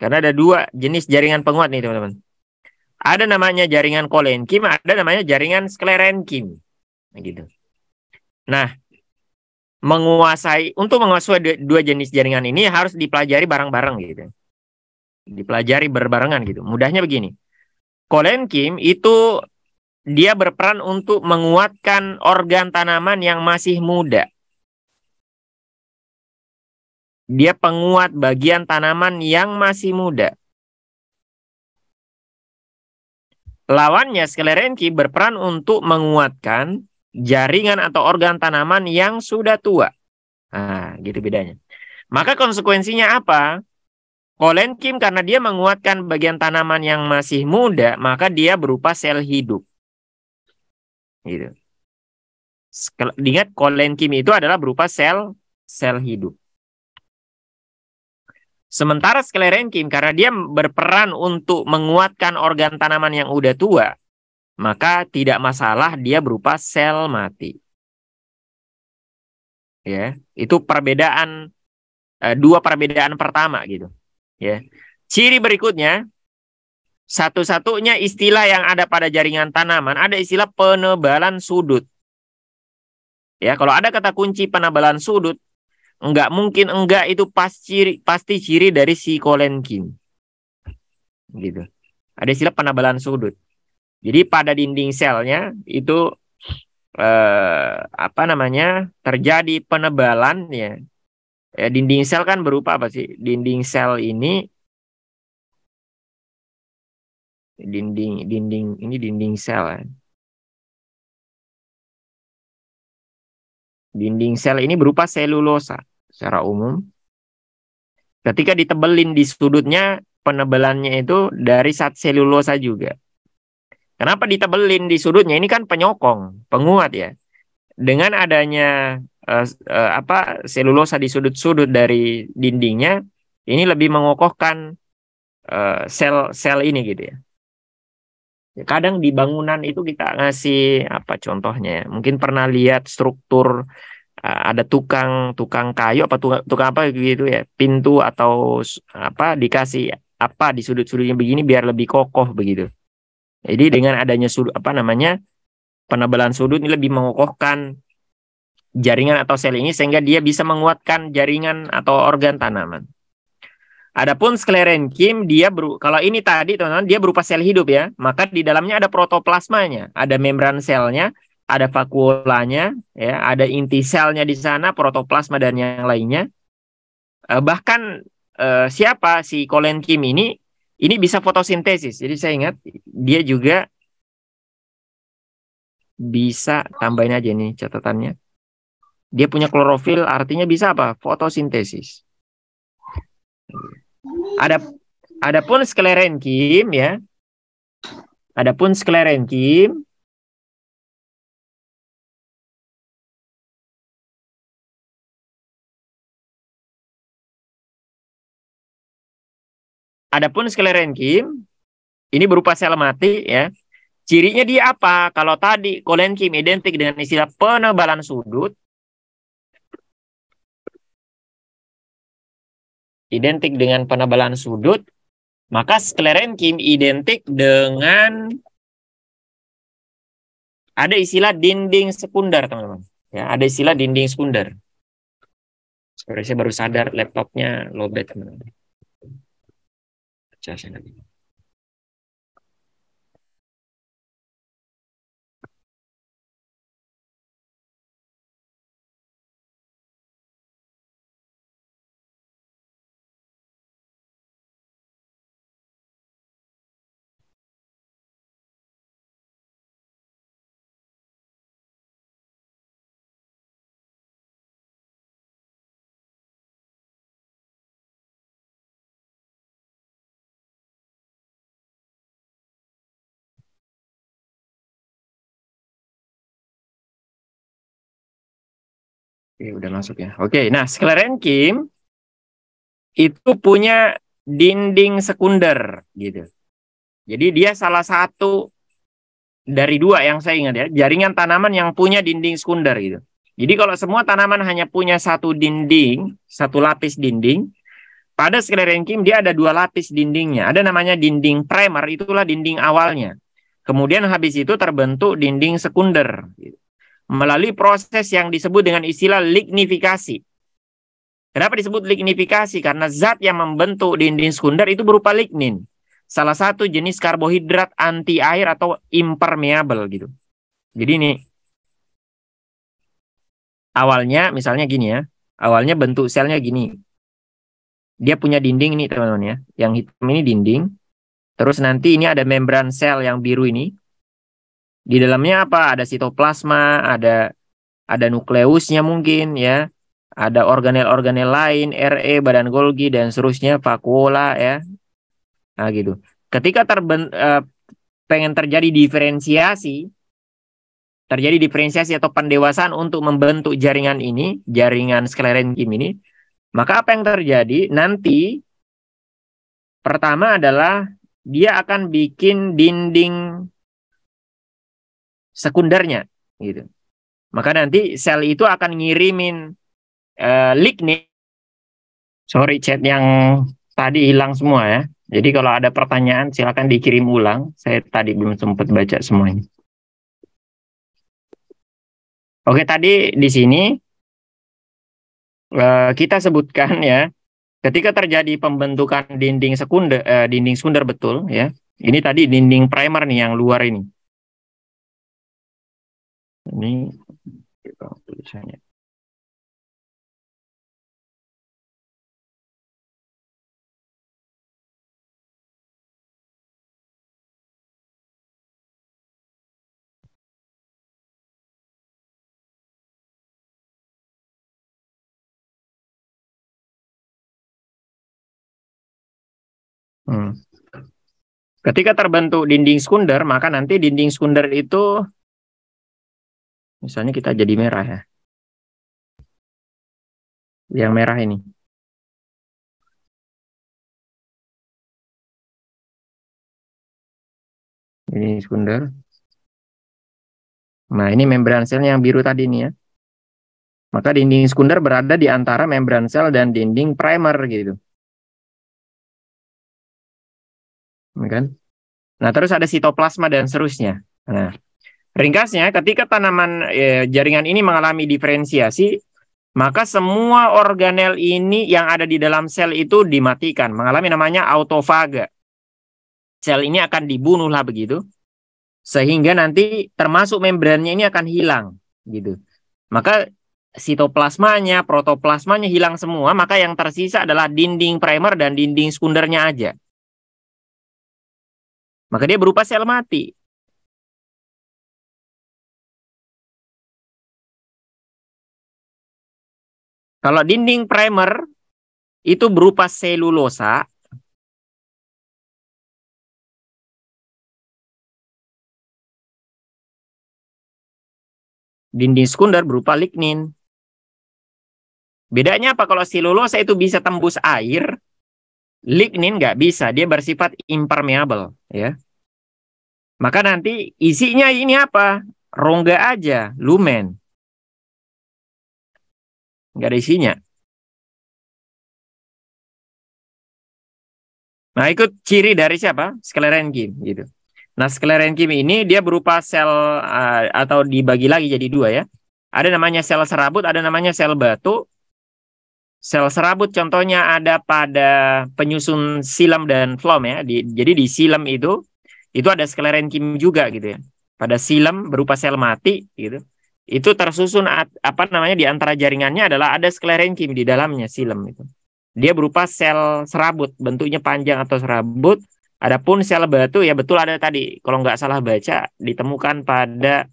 Speaker 2: Karena ada dua jenis jaringan penguat nih teman-teman. Ada namanya jaringan kolenkim, ada namanya jaringan sklerenkim gitu. Nah, menguasai untuk menguasai dua jenis jaringan ini harus dipelajari bareng-bareng gitu. Dipelajari berbarengan gitu. Mudahnya begini. Kolen Kim itu dia berperan untuk menguatkan organ tanaman yang masih muda. Dia penguat bagian tanaman yang masih muda. Lawannya sklerenki berperan untuk menguatkan jaringan atau organ tanaman yang sudah tua. Nah, gitu bedanya. Maka konsekuensinya apa? Kolenkim karena dia menguatkan bagian tanaman yang masih muda, maka dia berupa sel hidup. Gitu. Ingat kolenkim itu adalah berupa sel sel hidup. Sementara sklerenkim karena dia berperan untuk menguatkan organ tanaman yang udah tua, maka tidak masalah dia berupa sel mati. Ya, itu perbedaan eh, dua perbedaan pertama gitu. Ya. Ciri berikutnya satu-satunya istilah yang ada pada jaringan tanaman ada istilah penebalan sudut. Ya, kalau ada kata kunci penebalan sudut, enggak mungkin enggak itu pas ciri, pasti ciri dari si kolenkin. Gitu. Ada istilah penebalan sudut. Jadi pada dinding selnya itu eh, apa namanya terjadi penebalan ya. ya. Dinding sel kan berupa apa sih? Dinding sel ini
Speaker 1: dinding dinding ini dinding sel ya.
Speaker 2: Dinding sel ini berupa selulosa secara umum. Ketika ditebelin di sudutnya penebalannya itu dari saat selulosa juga. Kenapa ditebelin di sudutnya? Ini kan penyokong, penguat ya. Dengan adanya uh, uh, apa selulosa di sudut-sudut dari dindingnya, ini lebih mengokohkan sel-sel eh, uh, ini gitu ya. Kadang di bangunan itu kita ngasih apa contohnya ya. Mungkin pernah lihat struktur ada tukang tukang kayu apa tukang, tukang apa gitu ya pintu atau apa dikasih apa di sudut-sudutnya begini biar lebih kokoh begitu jadi dengan adanya sudut apa namanya penebalan sudut ini lebih mengokohkan jaringan atau sel ini sehingga dia bisa menguatkan jaringan atau organ tanaman. Adapun sklerenkim dia beru kalau ini tadi teman-teman dia berupa sel hidup ya, maka di dalamnya ada protoplasmanya, ada membran selnya, ada vakuolanya, ya, ada inti selnya di sana, protoplasma dan yang lainnya. Eh, bahkan eh, siapa si kolenkim ini ini bisa fotosintesis. Jadi saya ingat dia juga bisa tambahin aja nih catatannya. Dia punya klorofil artinya bisa apa? Fotosintesis. Ada adapun sklerenkim ya.
Speaker 1: Adapun sklerenkim Adapun sklerenkim
Speaker 2: ini berupa sel mati ya. Cirinya dia apa? Kalau tadi kolenkim identik dengan istilah penebalan sudut,
Speaker 1: identik dengan penebalan sudut, maka sklerenkim identik
Speaker 2: dengan ada istilah dinding sekunder, teman-teman. Ya, ada istilah dinding sekunder. Sebenarnya saya baru sadar laptopnya lowbat, teman-teman. 加乡的地方。
Speaker 1: Oke, udah masuk ya. Oke, nah sekalian Kim
Speaker 2: itu punya dinding sekunder gitu. Jadi dia salah satu dari dua yang saya ingat ya, jaringan tanaman yang punya dinding sekunder gitu. Jadi kalau semua tanaman hanya punya satu dinding, satu lapis dinding, pada sklerenkim Kim dia ada dua lapis dindingnya. Ada namanya dinding primer, itulah dinding awalnya. Kemudian habis itu terbentuk dinding sekunder melalui proses yang disebut dengan istilah lignifikasi. Kenapa disebut lignifikasi? Karena zat yang membentuk dinding sekunder itu berupa lignin. Salah satu jenis karbohidrat anti air atau impermeable gitu. Jadi ini awalnya misalnya gini ya. Awalnya bentuk selnya gini. Dia punya dinding ini teman-teman ya. Yang hitam ini dinding. Terus nanti ini ada membran sel yang biru ini. Di dalamnya apa? Ada sitoplasma, ada ada nukleusnya mungkin ya. Ada organel-organel lain, RE, badan Golgi dan seterusnya, vakuola ya. Nah, gitu. Ketika terben, eh, pengen terjadi diferensiasi, terjadi diferensiasi atau pendewasaan untuk membentuk jaringan ini, jaringan sklerenkim ini, maka apa yang terjadi nanti pertama adalah dia akan bikin dinding sekundernya gitu. Maka nanti sel itu akan ngirimin uh, eh, lignin. Sorry chat yang tadi hilang semua ya. Jadi kalau ada pertanyaan silakan dikirim ulang. Saya tadi belum sempat baca semuanya. Oke tadi di sini uh, kita sebutkan ya ketika terjadi pembentukan dinding sekunder uh, dinding sekunder betul ya. Ini tadi dinding primer nih yang luar ini
Speaker 1: ini kita gitu, tulisannya Hmm. Ketika terbentuk dinding sekunder, maka nanti dinding sekunder itu Misalnya kita jadi merah ya. Yang merah ini.
Speaker 2: Ini sekunder. Nah, ini membran sel yang biru tadi nih ya. Maka dinding sekunder berada di antara membran sel dan dinding
Speaker 1: primer gitu. Iya kan?
Speaker 2: Nah, terus ada sitoplasma dan seterusnya. Nah, Ringkasnya, ketika tanaman e, jaringan ini mengalami diferensiasi, maka semua organel ini yang ada di dalam sel itu dimatikan, mengalami namanya autofaga. Sel ini akan dibunuhlah begitu, sehingga nanti termasuk membrannya ini akan hilang, gitu. Maka sitoplasmanya, protoplasmanya hilang semua, maka yang tersisa adalah dinding primer dan dinding sekundernya aja.
Speaker 1: Maka dia berupa sel mati. Kalau dinding primer itu berupa selulosa
Speaker 2: dinding sekunder berupa lignin. Bedanya apa kalau selulosa itu bisa tembus air, lignin nggak bisa, dia bersifat impermeable, ya. Maka nanti isinya ini apa? Rongga aja, lumen nggak ada isinya. Nah, ikut ciri dari siapa? Sklerenkim gitu. Nah, sklerenkim ini dia berupa sel uh, atau dibagi lagi jadi dua ya. Ada namanya sel serabut, ada namanya sel batu. Sel serabut contohnya ada pada penyusun silam dan flom ya. Di, jadi di silam itu itu ada sklerenkim juga gitu ya. Pada silam berupa sel mati gitu itu tersusun apa namanya di antara jaringannya adalah ada sklerenkim di dalamnya silem itu. Dia berupa sel serabut, bentuknya panjang atau serabut. Adapun sel batu ya betul ada tadi kalau nggak salah baca ditemukan pada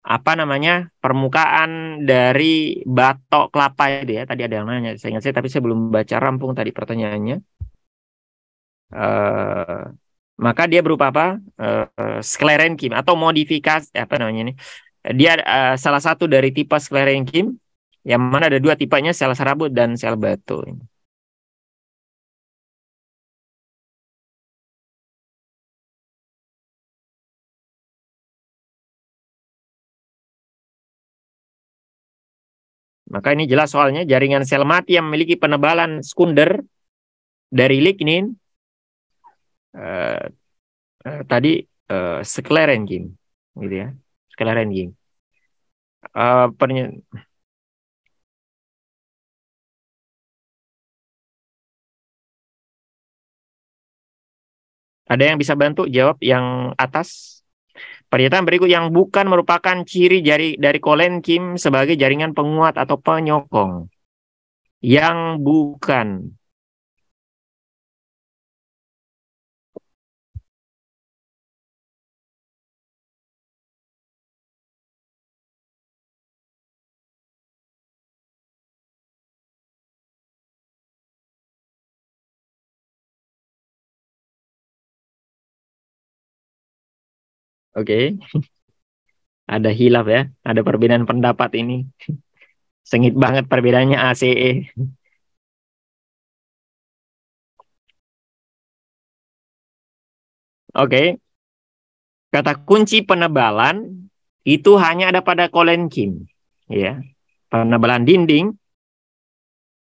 Speaker 2: apa namanya permukaan dari batok kelapa itu ya tadi ada yang nanya saya ingat saya tapi saya belum baca rampung tadi pertanyaannya uh, maka dia berupa apa? Uh, eh, sklerenkim atau modifikasi eh, apa namanya ini? Dia uh, salah satu dari tipe sklerenkim yang mana ada dua tipenya sel serabut
Speaker 1: dan sel batu. Maka ini jelas soalnya jaringan sel mati
Speaker 2: yang memiliki penebalan sekunder dari lignin uh, uh, tadi uh, eh, sekeler gitu ya sekeler
Speaker 1: game. uh, pernya
Speaker 2: Ada yang bisa bantu jawab yang atas? Pernyataan berikut yang bukan merupakan ciri jari dari Kolen Kim sebagai jaringan penguat atau penyokong.
Speaker 1: Yang bukan Oke. Okay. Ada hilaf ya, ada perbedaan pendapat ini. Sengit banget perbedaannya ACE.
Speaker 2: Oke. Okay. Kata kunci penebalan itu hanya ada pada Colin Kim, ya. Penebalan dinding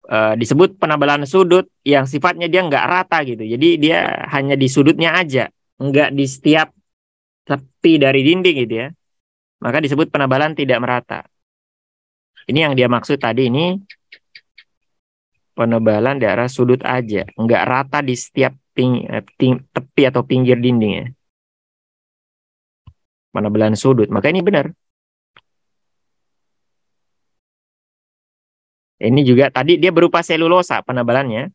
Speaker 2: e, disebut penebalan sudut yang sifatnya dia nggak rata gitu. Jadi dia hanya di sudutnya aja, nggak di setiap tepi dari dinding gitu ya. Maka disebut penebalan tidak merata. Ini yang dia maksud tadi ini penebalan daerah sudut aja, enggak rata di setiap ping, eh, ting, tepi atau pinggir dinding ya. Penebalan sudut, maka ini benar. Ini juga tadi dia berupa selulosa penebalannya.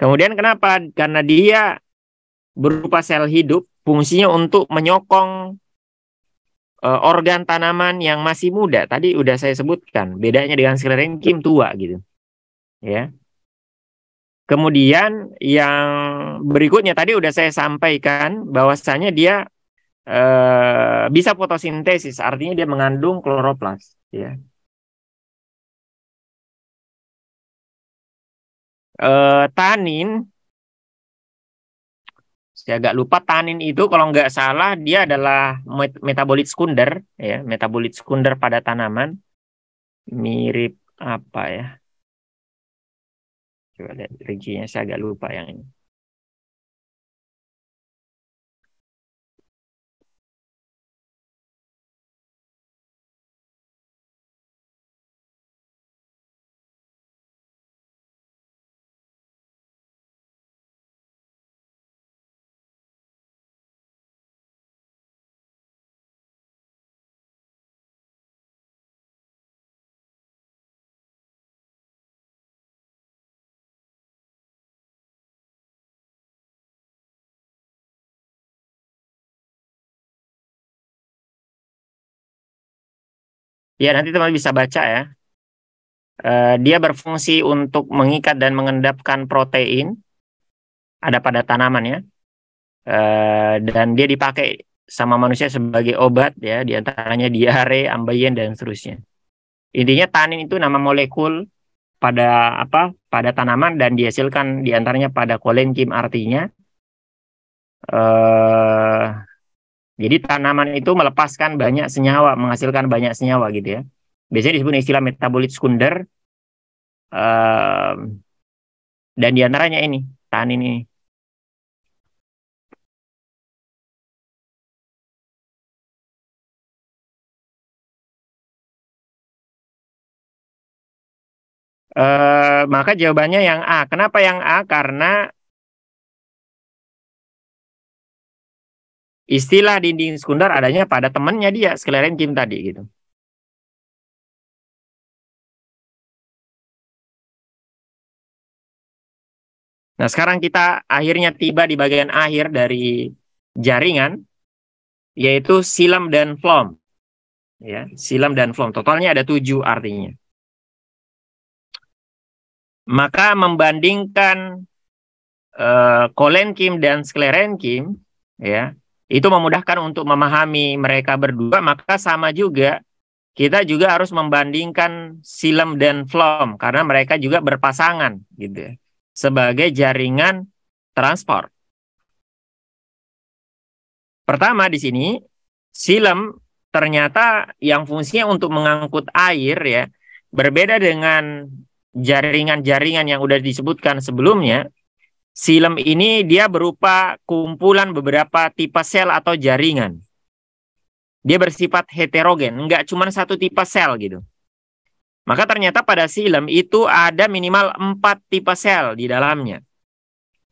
Speaker 2: Kemudian kenapa? Karena dia berupa sel hidup fungsinya untuk menyokong uh, organ tanaman yang masih muda. Tadi udah saya sebutkan bedanya dengan sklerenkim tua gitu. Ya. Kemudian yang berikutnya tadi udah saya sampaikan bahwasanya dia uh, bisa fotosintesis, artinya dia mengandung kloroplas, ya. Uh, eh, tanin saya agak lupa tanin itu kalau nggak salah dia adalah metabolit sekunder ya metabolit sekunder pada tanaman mirip apa ya
Speaker 1: coba lihat rincinya saya agak lupa yang ini
Speaker 2: Ya, nanti teman bisa baca ya. Uh, dia berfungsi untuk mengikat dan mengendapkan protein ada pada tanaman ya. Uh, dan dia dipakai sama manusia sebagai obat ya, Di antaranya diare, ambeien dan seterusnya. Intinya tanin itu nama molekul pada apa? Pada tanaman dan dihasilkan di antaranya pada kolenkim artinya uh, jadi tanaman itu melepaskan banyak senyawa, menghasilkan banyak senyawa gitu ya. Biasanya disebut istilah metabolit sekunder. Uh, dan diantaranya ini, tanin ini.
Speaker 1: Uh, maka jawabannya yang A. Kenapa yang A? Karena Istilah dinding sekunder adanya pada temannya dia, sklerenkim tim tadi gitu. Nah, sekarang kita akhirnya tiba di bagian akhir
Speaker 2: dari jaringan yaitu silam dan flom. Ya, silam dan flom. Totalnya ada tujuh artinya. Maka membandingkan uh, kolenkim dan sklerenkim, ya, itu memudahkan untuk memahami mereka berdua, maka sama juga kita juga harus membandingkan silam dan Flom karena mereka juga berpasangan gitu ya, sebagai jaringan transport. Pertama di sini silam ternyata yang fungsinya untuk mengangkut air ya berbeda dengan jaringan-jaringan yang sudah disebutkan sebelumnya Silem ini dia berupa kumpulan beberapa tipe sel atau jaringan. Dia bersifat heterogen, nggak cuma satu tipe sel gitu. Maka ternyata pada silem itu ada minimal empat tipe sel di dalamnya.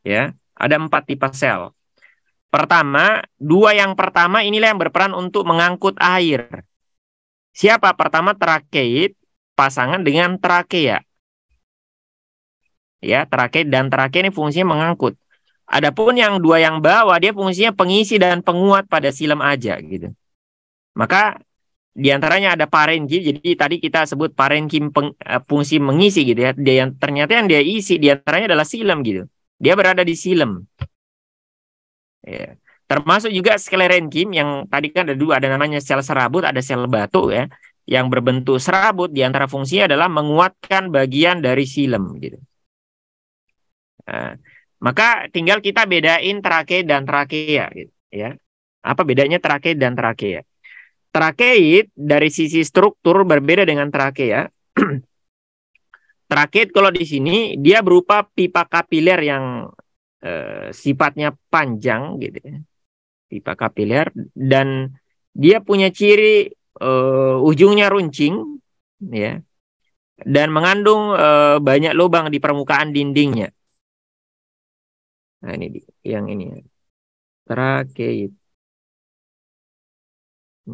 Speaker 2: Ya, ada empat tipe sel. Pertama, dua yang pertama inilah yang berperan untuk mengangkut air. Siapa? Pertama terakhir pasangan dengan trakea ya terakhir dan terakhir ini fungsinya mengangkut. Adapun yang dua yang bawah dia fungsinya pengisi dan penguat pada silam aja gitu. Maka diantaranya ada parenkim. Jadi tadi kita sebut parenkim peng, eh, fungsi mengisi gitu ya. Dia yang ternyata yang dia isi diantaranya adalah silam gitu. Dia berada di silam. Ya. Termasuk juga sklerenkim yang tadi kan ada dua ada namanya sel serabut ada sel batu ya yang berbentuk serabut diantara fungsinya adalah menguatkan bagian dari silem gitu. Nah, maka tinggal kita bedain trake dan trakea ya, gitu, ya. Apa bedanya trake dan trakea? Ya? Trakeid dari sisi struktur berbeda dengan trakea. Ya. trakeid kalau di sini dia berupa pipa kapiler yang eh, sifatnya panjang gitu ya. Pipa kapiler dan dia punya ciri eh, ujungnya runcing ya. Dan mengandung e, banyak lubang di permukaan dindingnya. Nah ini yang ini ya.
Speaker 1: Trakeid.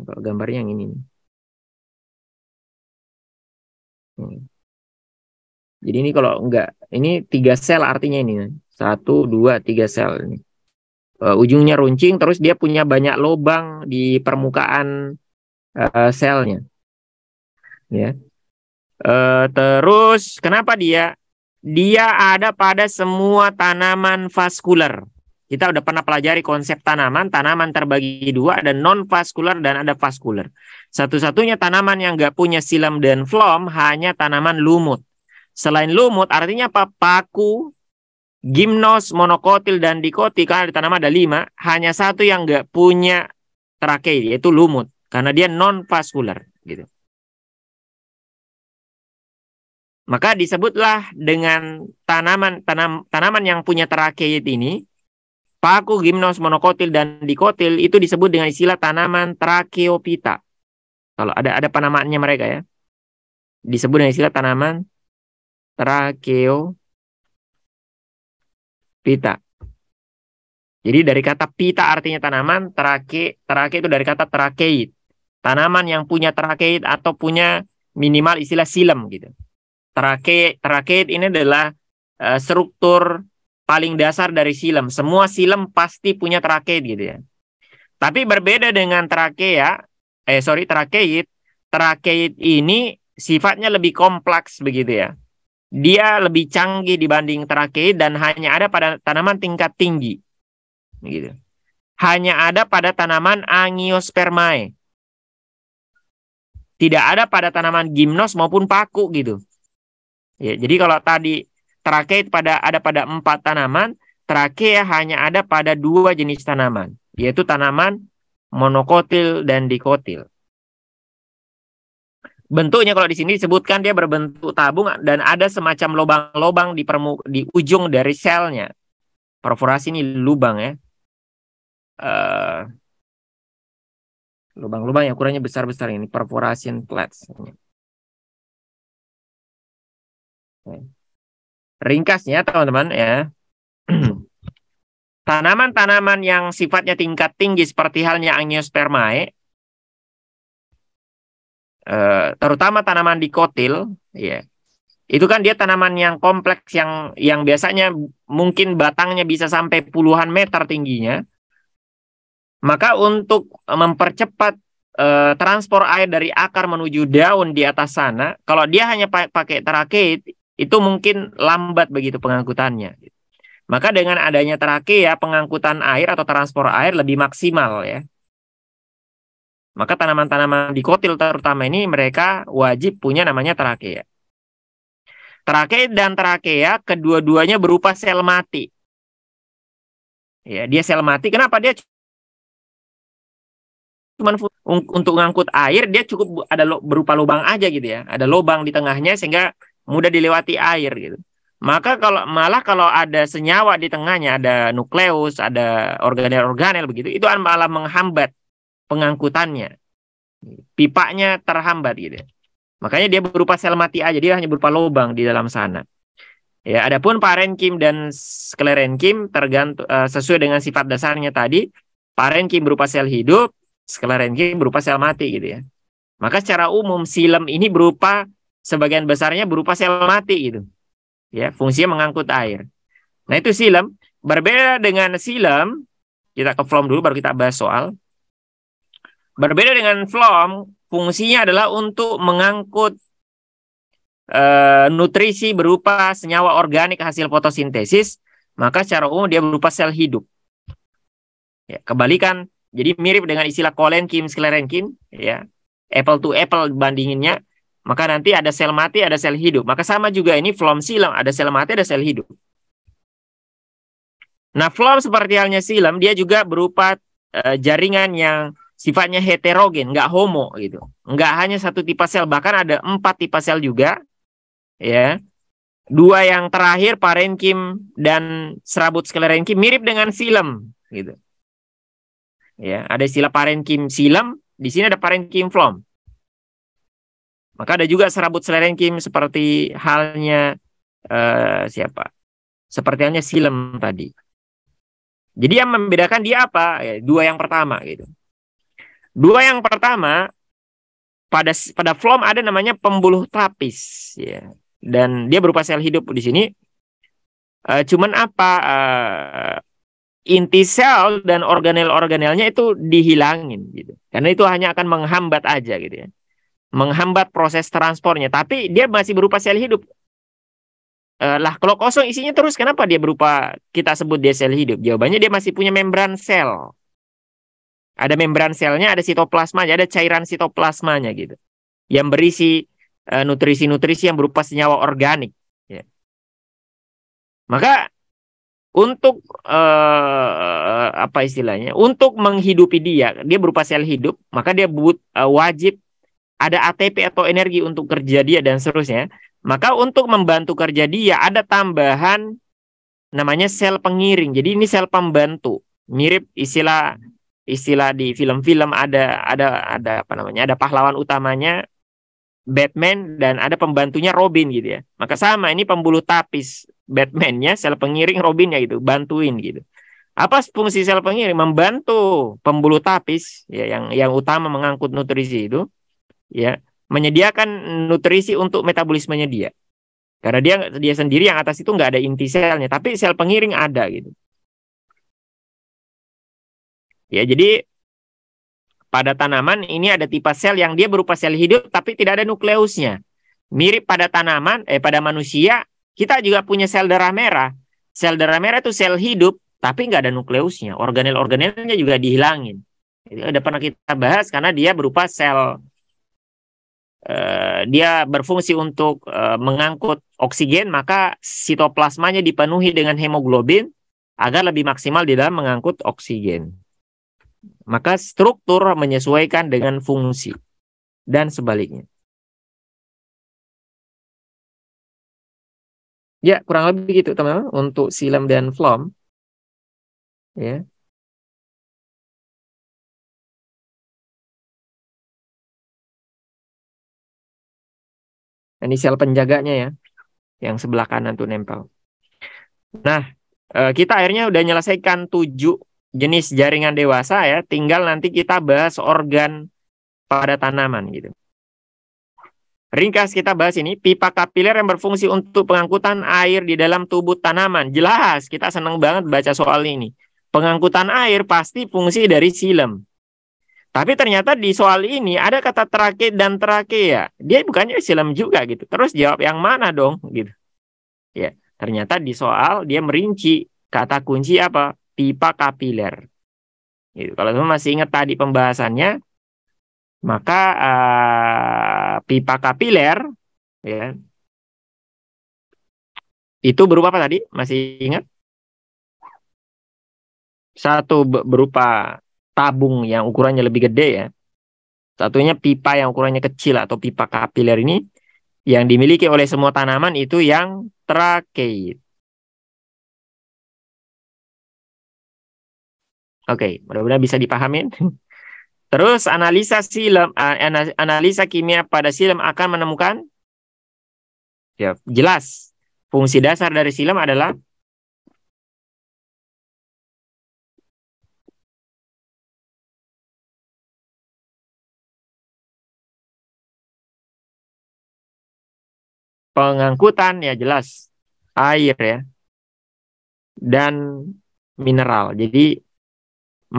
Speaker 1: kalau gambarnya yang ini hmm. Jadi ini
Speaker 2: kalau enggak, ini tiga sel artinya ini. Satu, dua, tiga sel ini. Uh, ujungnya runcing, terus dia punya banyak lubang di permukaan uh, selnya. Ya. Uh, terus kenapa dia dia ada pada semua tanaman vaskuler. Kita udah pernah pelajari konsep tanaman, tanaman terbagi dua, ada non-vaskuler dan ada vaskuler. Satu-satunya tanaman yang nggak punya silam dan flom hanya tanaman lumut. Selain lumut, artinya apa? Paku, gimnos, monokotil, dan dikoti, karena di tanaman ada lima, hanya satu yang nggak punya trakei, yaitu lumut. Karena dia non-vaskuler. Gitu. Maka disebutlah dengan tanaman tanam, tanaman yang punya terakeit ini, paku, gimnos, monokotil dan dikotil itu disebut dengan istilah tanaman tracheopita. Kalau ada ada penamaannya mereka ya. Disebut dengan istilah tanaman tracheopita. Jadi dari kata pita artinya tanaman, terake terake itu dari kata terakeit Tanaman yang punya terakeit atau punya minimal istilah silem gitu. Terakhir, terakhir ini adalah uh, struktur paling dasar dari silem. Semua silem pasti punya trakeid gitu ya. Tapi berbeda dengan trakea, ya, eh sorry trakeid. Trakeid ini sifatnya lebih kompleks begitu ya. Dia lebih canggih dibanding trakeid dan hanya ada pada tanaman tingkat tinggi. Begitu. Hanya ada pada tanaman angiospermae. Tidak ada pada tanaman gimnos maupun paku gitu. Ya, jadi kalau tadi terakhir pada ada pada empat tanaman, terakhir hanya ada pada dua jenis tanaman, yaitu tanaman monokotil dan dikotil. Bentuknya kalau di sini disebutkan dia berbentuk tabung dan ada semacam lubang-lubang di di ujung dari selnya. Perforasi ini lubang ya. Uh, lubang-lubang yang ukurannya besar-besar ini
Speaker 1: perforation plates. Ini.
Speaker 2: Ringkasnya teman-teman ya. Tanaman-tanaman yang sifatnya tingkat tinggi seperti halnya Angiospermae, eh, terutama tanaman dikotil, ya, itu kan dia tanaman yang kompleks yang yang biasanya mungkin batangnya bisa sampai puluhan meter tingginya. Maka untuk mempercepat eh, transport air dari akar menuju daun di atas sana, kalau dia hanya pakai terakit, itu mungkin lambat begitu pengangkutannya. Maka dengan adanya Trake ya pengangkutan air atau transport air lebih maksimal ya. Maka tanaman-tanaman di kotil terutama ini mereka wajib punya namanya terakea. Ya. Terake dan terakea ya, kedua-duanya berupa sel mati. Ya, dia sel mati. Kenapa dia Cuman untuk ngangkut air dia cukup ada berupa lubang aja gitu ya. Ada lubang di tengahnya sehingga mudah dilewati air gitu. Maka kalau malah kalau ada senyawa di tengahnya ada nukleus, ada organel-organel begitu, itu malah menghambat pengangkutannya. Pipanya terhambat gitu. Ya. Makanya dia berupa sel mati aja, dia hanya berupa lubang di dalam sana. Ya, adapun parenkim dan sklerenkim tergantung uh, sesuai dengan sifat dasarnya tadi, parenkim berupa sel hidup, sklerenkim berupa sel mati gitu ya. Maka secara umum silem ini berupa sebagian besarnya berupa sel mati itu, Ya, fungsinya mengangkut air. Nah, itu silam. Berbeda dengan silam, kita ke flom dulu baru kita bahas soal. Berbeda dengan flom, fungsinya adalah untuk mengangkut e, nutrisi berupa senyawa organik hasil fotosintesis, maka secara umum dia berupa sel hidup. Ya, kebalikan, jadi mirip dengan istilah Kolenkim, Sklerenkim, ya. Apple to apple bandinginnya, maka nanti ada sel mati, ada sel hidup. Maka sama juga ini flom silam, ada sel mati, ada sel hidup. Nah, flom seperti halnya silam, dia juga berupa e, jaringan yang sifatnya heterogen, nggak homo gitu. Nggak hanya satu tipe sel, bahkan ada empat tipe sel juga. Ya. Dua yang terakhir, parenkim dan serabut sklerenkim mirip dengan silam gitu. Ya, ada istilah parenkim silam, di sini ada parenkim flom. Maka ada juga serabut selereng kim seperti halnya uh, siapa? Seperti halnya silem tadi. Jadi yang membedakan dia apa? Ya, dua yang pertama gitu. Dua yang pertama pada pada flom ada namanya pembuluh tapis ya. Dan dia berupa sel hidup di sini. Uh, cuman apa uh, inti sel dan organel-organelnya itu dihilangin gitu. Karena itu hanya akan menghambat aja gitu ya menghambat proses transportnya, Tapi dia masih berupa sel hidup. E, lah kalau kosong isinya terus kenapa dia berupa kita sebut dia sel hidup? Jawabannya dia masih punya membran sel. Ada membran selnya, ada sitoplasma, ada cairan sitoplasmanya gitu. Yang berisi eh, nutrisi-nutrisi yang berupa senyawa organik. Ya. Maka untuk eh, apa istilahnya? Untuk menghidupi dia, dia berupa sel hidup, maka dia but, wajib ada ATP atau energi untuk kerja dia dan seterusnya. Maka untuk membantu kerja dia ada tambahan namanya sel pengiring. Jadi ini sel pembantu. Mirip istilah istilah di film-film ada ada ada apa namanya? Ada pahlawan utamanya Batman dan ada pembantunya Robin gitu ya. Maka sama ini pembuluh tapis Batman-nya, sel pengiring Robin-nya gitu, bantuin gitu. Apa fungsi sel pengiring? Membantu pembuluh tapis ya yang yang utama mengangkut nutrisi itu ya menyediakan nutrisi untuk metabolismenya dia. Karena dia dia sendiri yang atas itu nggak ada inti selnya, tapi sel pengiring ada gitu. Ya, jadi pada tanaman ini ada tipe sel yang dia berupa sel hidup tapi tidak ada nukleusnya. Mirip pada tanaman, eh pada manusia, kita juga punya sel darah merah. Sel darah merah itu sel hidup tapi nggak ada nukleusnya. Organel-organelnya juga dihilangin. ada udah pernah kita bahas karena dia berupa sel Eh, dia berfungsi untuk uh, mengangkut oksigen, maka sitoplasmanya dipenuhi dengan hemoglobin agar lebih maksimal di dalam mengangkut oksigen. Maka struktur menyesuaikan dengan fungsi
Speaker 1: dan sebaliknya. Ya, kurang lebih gitu teman-teman untuk silam dan flom. Ya.
Speaker 2: Ini sel penjaganya ya yang sebelah kanan tuh nempel. Nah, eh, kita akhirnya udah menyelesaikan tujuh jenis jaringan dewasa ya, tinggal nanti kita bahas organ pada tanaman gitu. Ringkas kita bahas ini pipa kapiler yang berfungsi untuk pengangkutan air di dalam tubuh tanaman. Jelas, kita senang banget baca soal ini. Pengangkutan air pasti fungsi dari silem. Tapi ternyata di soal ini ada kata trake dan ya. Dia bukannya silam juga gitu. Terus jawab yang mana dong gitu. Ya, ternyata di soal dia merinci kata kunci apa? Pipa kapiler. Gitu. Kalau teman masih ingat tadi pembahasannya, maka
Speaker 1: uh, pipa kapiler ya.
Speaker 2: Itu berupa apa tadi? Masih ingat? Satu berupa tabung yang ukurannya lebih gede ya. Satunya pipa yang ukurannya kecil atau pipa kapiler ini yang dimiliki oleh semua tanaman itu yang
Speaker 1: trakeid.
Speaker 2: Oke, okay, mudah-mudahan bisa dipahamin. Terus analisa silam analisa kimia pada silam akan menemukan ya jelas
Speaker 1: fungsi dasar dari silam adalah pengangkutan ya jelas
Speaker 2: air ya dan mineral. Jadi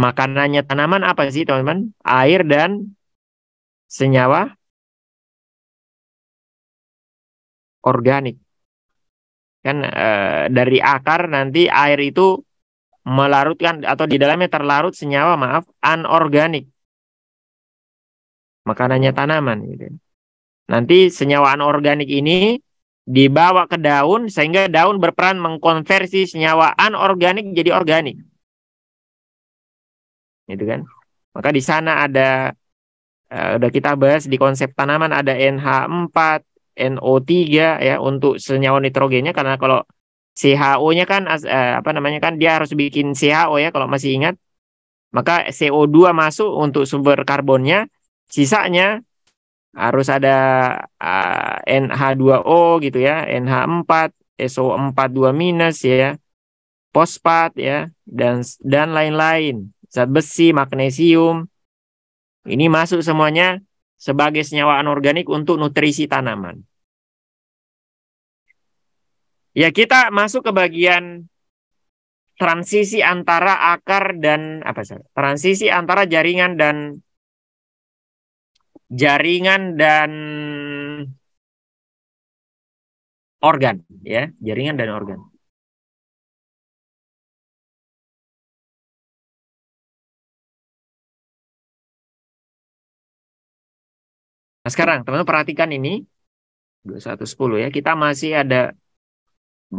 Speaker 2: makanannya tanaman apa sih teman-teman? Air dan senyawa organik. Kan e, dari akar nanti air itu melarutkan atau di dalamnya terlarut senyawa maaf anorganik. Makanannya tanaman gitu. Nanti senyawa anorganik ini dibawa ke daun sehingga daun berperan mengkonversi senyawa anorganik jadi organik. Gitu kan? Maka di sana ada uh, udah kita bahas di konsep tanaman ada NH4, NO3 ya untuk senyawa nitrogennya karena kalau CHO-nya kan uh, apa namanya kan dia harus bikin CHO ya kalau masih ingat. Maka CO2 masuk untuk sumber karbonnya, sisanya harus ada uh, eh, NH2O gitu ya, NH4, SO42- minus ya, fosfat ya, dan dan lain-lain. Zat besi, magnesium. Ini masuk semuanya sebagai senyawa anorganik untuk nutrisi tanaman. Ya, kita masuk ke bagian transisi antara akar dan apa sih? Transisi antara jaringan dan jaringan
Speaker 1: dan organ ya jaringan dan organ Nah, sekarang teman-teman perhatikan ini 21.10 ya. Kita masih ada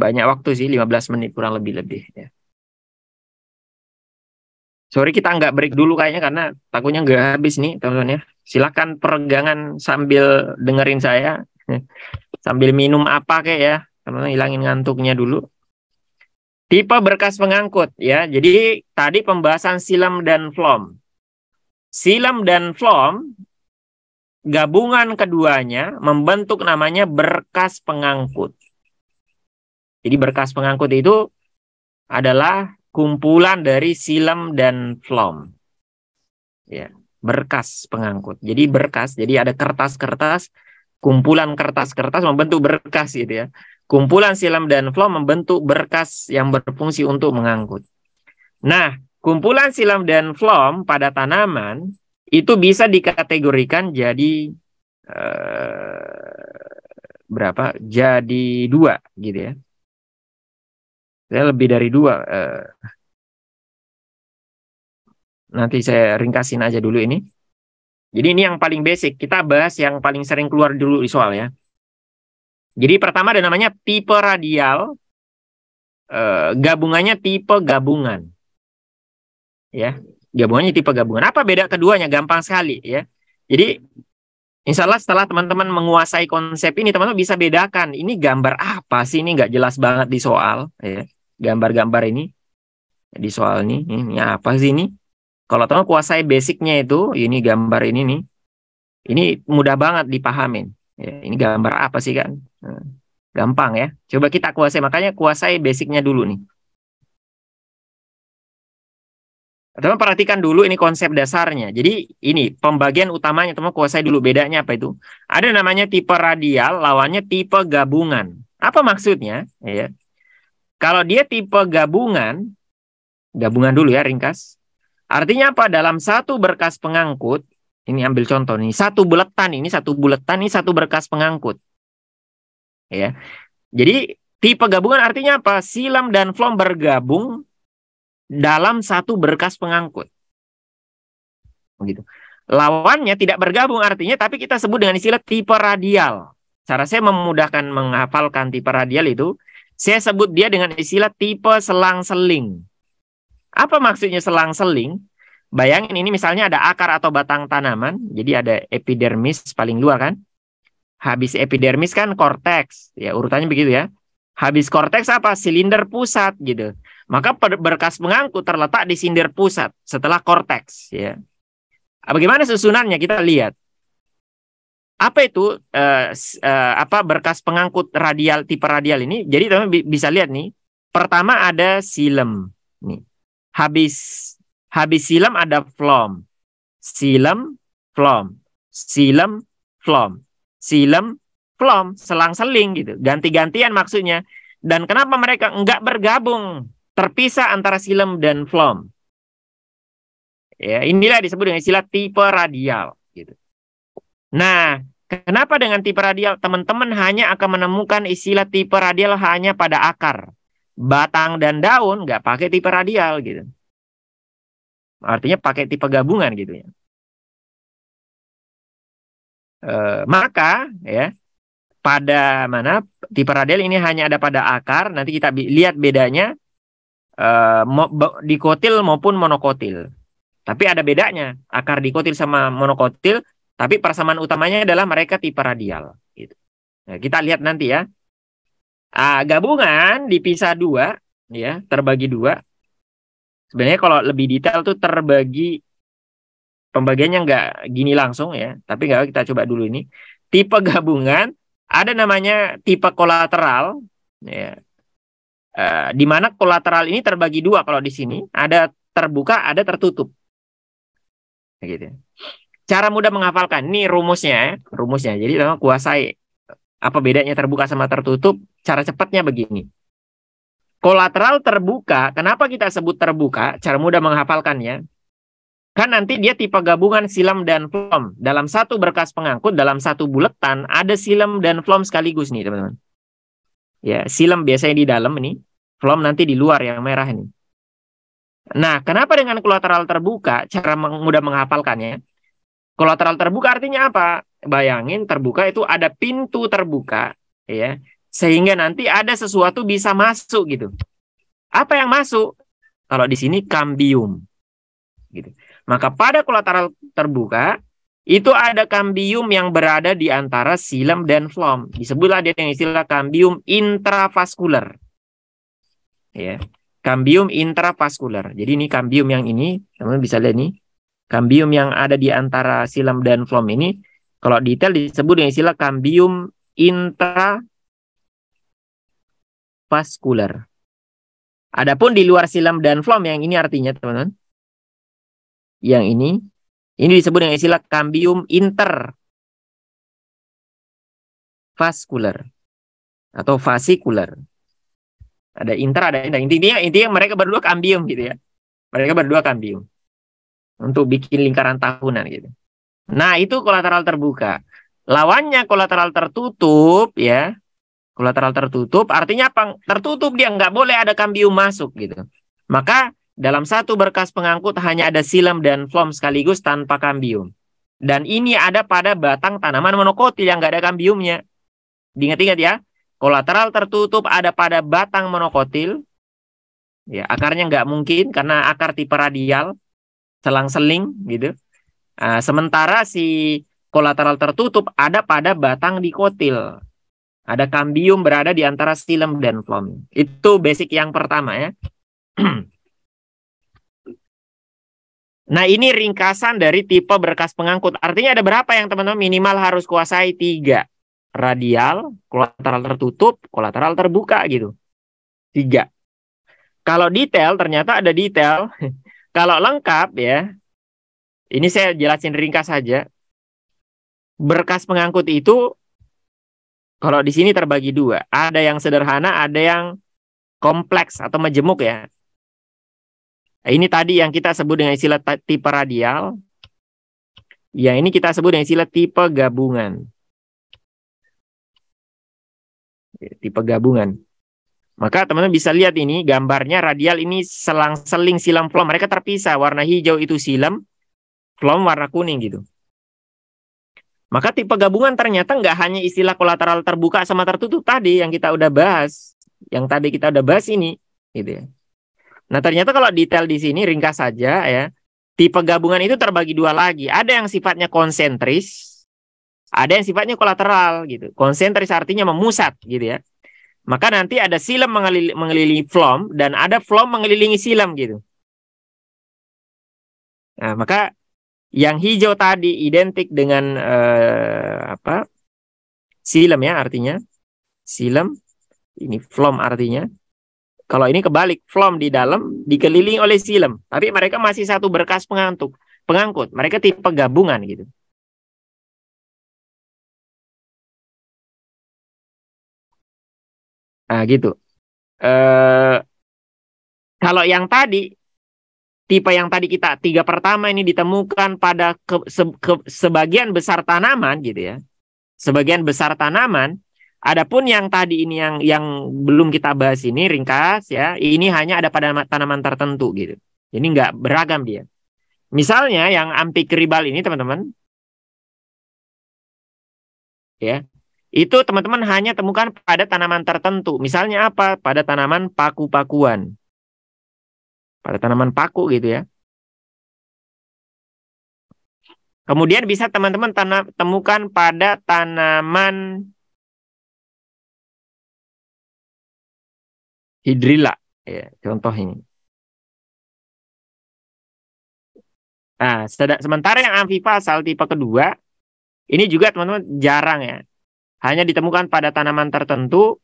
Speaker 2: banyak waktu sih 15 menit kurang lebih lebih ya. Sorry kita nggak break dulu kayaknya karena takutnya nggak habis nih teman-teman ya. Silakan peregangan sambil dengerin saya, sambil minum apa kayak ya, teman-teman hilangin ngantuknya dulu. Tipe berkas pengangkut ya. Jadi tadi pembahasan silam dan flom. Silam dan flom gabungan keduanya membentuk namanya berkas pengangkut. Jadi berkas pengangkut itu adalah kumpulan dari silam dan flom. Ya, berkas pengangkut. Jadi berkas, jadi ada kertas-kertas, kumpulan kertas-kertas membentuk berkas gitu ya. Kumpulan silam dan flom membentuk berkas yang berfungsi untuk mengangkut. Nah, kumpulan silam dan flom pada tanaman itu bisa dikategorikan jadi eh, berapa? Jadi dua gitu ya
Speaker 1: saya lebih dari dua eh.
Speaker 2: nanti saya ringkasin aja dulu ini jadi ini yang paling basic kita bahas yang paling sering keluar dulu di soal ya jadi pertama ada namanya tipe radial eh, gabungannya tipe gabungan ya gabungannya tipe gabungan apa beda keduanya gampang sekali ya jadi Insya Allah setelah teman-teman menguasai konsep ini, teman-teman bisa bedakan ini gambar apa sih ini nggak jelas banget di soal. Ya gambar-gambar ini di soal ini ini apa sih ini kalau teman kuasai basicnya itu ini gambar ini nih ini mudah banget dipahamin ya, ini gambar apa sih kan nah, gampang ya coba kita kuasai makanya kuasai basicnya dulu nih teman perhatikan dulu ini konsep dasarnya jadi ini pembagian utamanya teman kuasai dulu bedanya apa itu ada namanya tipe radial lawannya tipe gabungan apa maksudnya ya kalau dia tipe gabungan, gabungan dulu ya ringkas. Artinya apa? Dalam satu berkas pengangkut, ini ambil contoh nih, satu buletan ini, satu buletan ini, satu berkas pengangkut. Ya. Jadi tipe gabungan artinya apa? Silam dan flom bergabung dalam satu berkas pengangkut. Begitu. Lawannya tidak bergabung artinya, tapi kita sebut dengan istilah tipe radial. Cara saya memudahkan menghafalkan tipe radial itu, saya sebut dia dengan istilah tipe selang-seling. Apa maksudnya selang-seling? Bayangin ini misalnya ada akar atau batang tanaman, jadi ada epidermis paling luar kan? Habis epidermis kan korteks, ya urutannya begitu ya. Habis korteks apa? Silinder pusat gitu. Maka berkas pengangkut terletak di silinder pusat setelah korteks ya. Bagaimana susunannya kita lihat apa itu uh, uh, apa berkas pengangkut radial tipe radial ini? Jadi teman teman bisa lihat nih. Pertama ada silem nih. Habis habis silem ada flom. Silem, flom. Silem, flom. Silem, flom, selang-seling gitu. Ganti-gantian maksudnya. Dan kenapa mereka nggak bergabung? Terpisah antara silem dan flom. Ya, inilah disebut dengan istilah tipe radial. Nah, kenapa dengan tipe radial teman-teman hanya akan menemukan istilah tipe radial hanya pada akar, batang dan daun nggak pakai tipe radial gitu.
Speaker 1: Artinya pakai tipe gabungan gitu ya. E,
Speaker 2: maka ya pada mana tipe radial ini hanya ada pada akar. Nanti kita lihat bedanya eh, mo, dikotil maupun monokotil. Tapi ada bedanya akar dikotil sama monokotil tapi persamaan utamanya adalah mereka tipe radial. Gitu. Nah, kita lihat nanti ya. Ah, gabungan dipisah dua, ya terbagi dua. Sebenarnya kalau lebih detail tuh terbagi pembagiannya nggak gini langsung ya. Tapi nggak kita coba dulu ini. Tipe gabungan ada namanya tipe kolateral, ya. Uh, di mana kolateral ini terbagi dua kalau di sini ada terbuka ada tertutup gitu ya. Cara mudah menghafalkan. Nih rumusnya, rumusnya. Jadi memang kuasai apa bedanya terbuka sama tertutup? Cara cepatnya begini. Kolateral terbuka, kenapa kita sebut terbuka? Cara mudah menghafalkannya. Kan nanti dia tipe gabungan silam dan flom. Dalam satu berkas pengangkut, dalam satu buletan, ada silam dan flom sekaligus nih teman-teman. Ya, silam biasanya di dalam nih flom nanti di luar yang merah ini. Nah, kenapa dengan kolateral terbuka cara mudah menghafalkannya? Kolateral terbuka artinya apa? Bayangin terbuka itu ada pintu terbuka, ya. Sehingga nanti ada sesuatu bisa masuk gitu. Apa yang masuk? Kalau di sini kambium. Gitu. Maka pada kolateral terbuka itu ada kambium yang berada di antara silam dan flom. Disebutlah dia dengan istilah kambium intravaskular. Ya. Kambium intravaskular. Jadi ini kambium yang ini, teman bisa lihat nih. Kambium yang ada di antara silam dan flom ini kalau detail disebut dengan istilah kambium intravaskular. Adapun di luar silam dan flom yang ini artinya teman-teman. Yang ini ini disebut dengan istilah kambium intervaskular atau vasikular. Ada inter ada inter. intinya intinya mereka berdua kambium gitu ya. Mereka berdua kambium untuk bikin lingkaran tahunan gitu. Nah, itu kolateral terbuka. Lawannya kolateral tertutup ya. Kolateral tertutup artinya apa? Tertutup dia nggak boleh ada kambium masuk gitu. Maka dalam satu berkas pengangkut hanya ada silam dan flom sekaligus tanpa kambium. Dan ini ada pada batang tanaman monokotil yang nggak ada kambiumnya. ingat ingat ya, kolateral tertutup ada pada batang monokotil. Ya, akarnya nggak mungkin karena akar tipe radial selang-seling gitu. Uh, sementara si kolateral tertutup ada pada batang dikotil. Ada kambium berada di antara stilem dan plum. Itu basic yang pertama ya. nah ini ringkasan dari tipe berkas pengangkut. Artinya ada berapa yang teman-teman minimal harus kuasai? Tiga. Radial, kolateral tertutup, kolateral terbuka gitu. Tiga. Kalau detail ternyata ada detail. Kalau lengkap ya, ini saya jelasin ringkas saja. Berkas pengangkut itu kalau di sini terbagi dua, ada yang sederhana, ada yang kompleks atau majemuk ya. Ini tadi yang kita sebut dengan istilah tipe radial. Ya, ini kita sebut dengan istilah tipe gabungan. Tipe gabungan. Maka teman-teman bisa lihat ini gambarnya radial ini selang-seling silam plom. Mereka terpisah. Warna hijau itu silam, plom warna kuning gitu. Maka tipe gabungan ternyata nggak hanya istilah kolateral terbuka sama tertutup tadi yang kita udah bahas, yang tadi kita udah bahas ini, gitu ya. Nah ternyata kalau detail di sini ringkas saja ya, tipe gabungan itu terbagi dua lagi. Ada yang sifatnya konsentris, ada yang sifatnya kolateral gitu. Konsentris artinya memusat gitu ya. Maka nanti ada silam mengelilingi, mengelilingi flom dan ada flom mengelilingi silam gitu. Nah, maka yang hijau tadi identik dengan eh, apa? Silam ya artinya. Silam ini flom artinya. Kalau ini kebalik, flom di dalam dikelilingi oleh silam, tapi mereka masih satu berkas pengantuk, pengangkut. Mereka tipe gabungan gitu. Nah, gitu. Eh kalau yang tadi tipe yang tadi kita tiga pertama ini ditemukan pada ke, se, ke, sebagian besar tanaman gitu ya. Sebagian besar tanaman Adapun yang tadi ini yang yang belum kita bahas ini ringkas ya, ini hanya ada pada tanaman tertentu gitu. ini nggak beragam dia. Misalnya yang ampikribal ini teman-teman, ya itu teman-teman hanya temukan pada tanaman tertentu. Misalnya apa? Pada tanaman paku-pakuan. Pada tanaman paku gitu ya. Kemudian bisa teman-teman temukan pada
Speaker 1: tanaman hidrilla ya, contoh ini.
Speaker 2: Nah, sementara yang amfifa asal tipe kedua ini juga teman-teman jarang ya hanya ditemukan pada tanaman tertentu,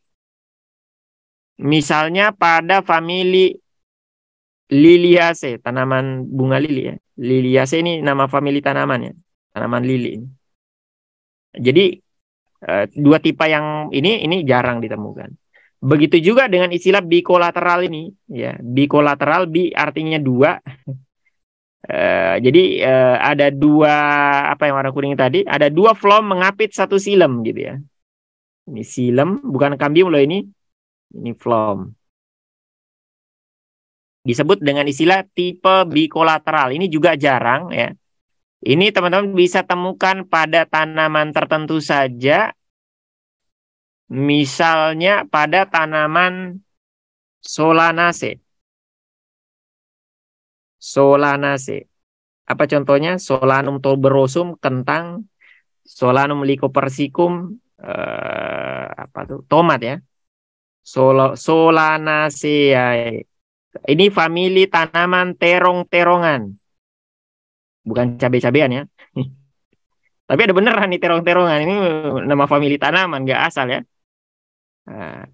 Speaker 2: misalnya pada famili Liliaceae, tanaman bunga lili ya. Liliaceae ini nama famili tanaman ya, tanaman lili. Jadi eh, dua tipe yang ini ini jarang ditemukan. Begitu juga dengan istilah bikolateral ini ya. Bikolateral bi artinya dua, Eh, jadi uh, ada dua apa yang warna kuning tadi, ada dua flom mengapit satu silem gitu ya. Ini silem, bukan kambium loh ini. Ini flom. Disebut dengan istilah tipe bikolateral. Ini juga jarang ya. Ini teman-teman bisa temukan pada tanaman tertentu saja. Misalnya pada tanaman solanaceae. Solanase. Apa contohnya? Solanum tuberosum, kentang. Solanum lycopersicum, eh, apa tuh? Tomat ya. Sol Solanaceae. Ya. Ini famili tanaman terong-terongan. Bukan cabe cabean ya. Tapi ada beneran nih terong-terongan. Ini nama famili tanaman, nggak asal ya. Eh,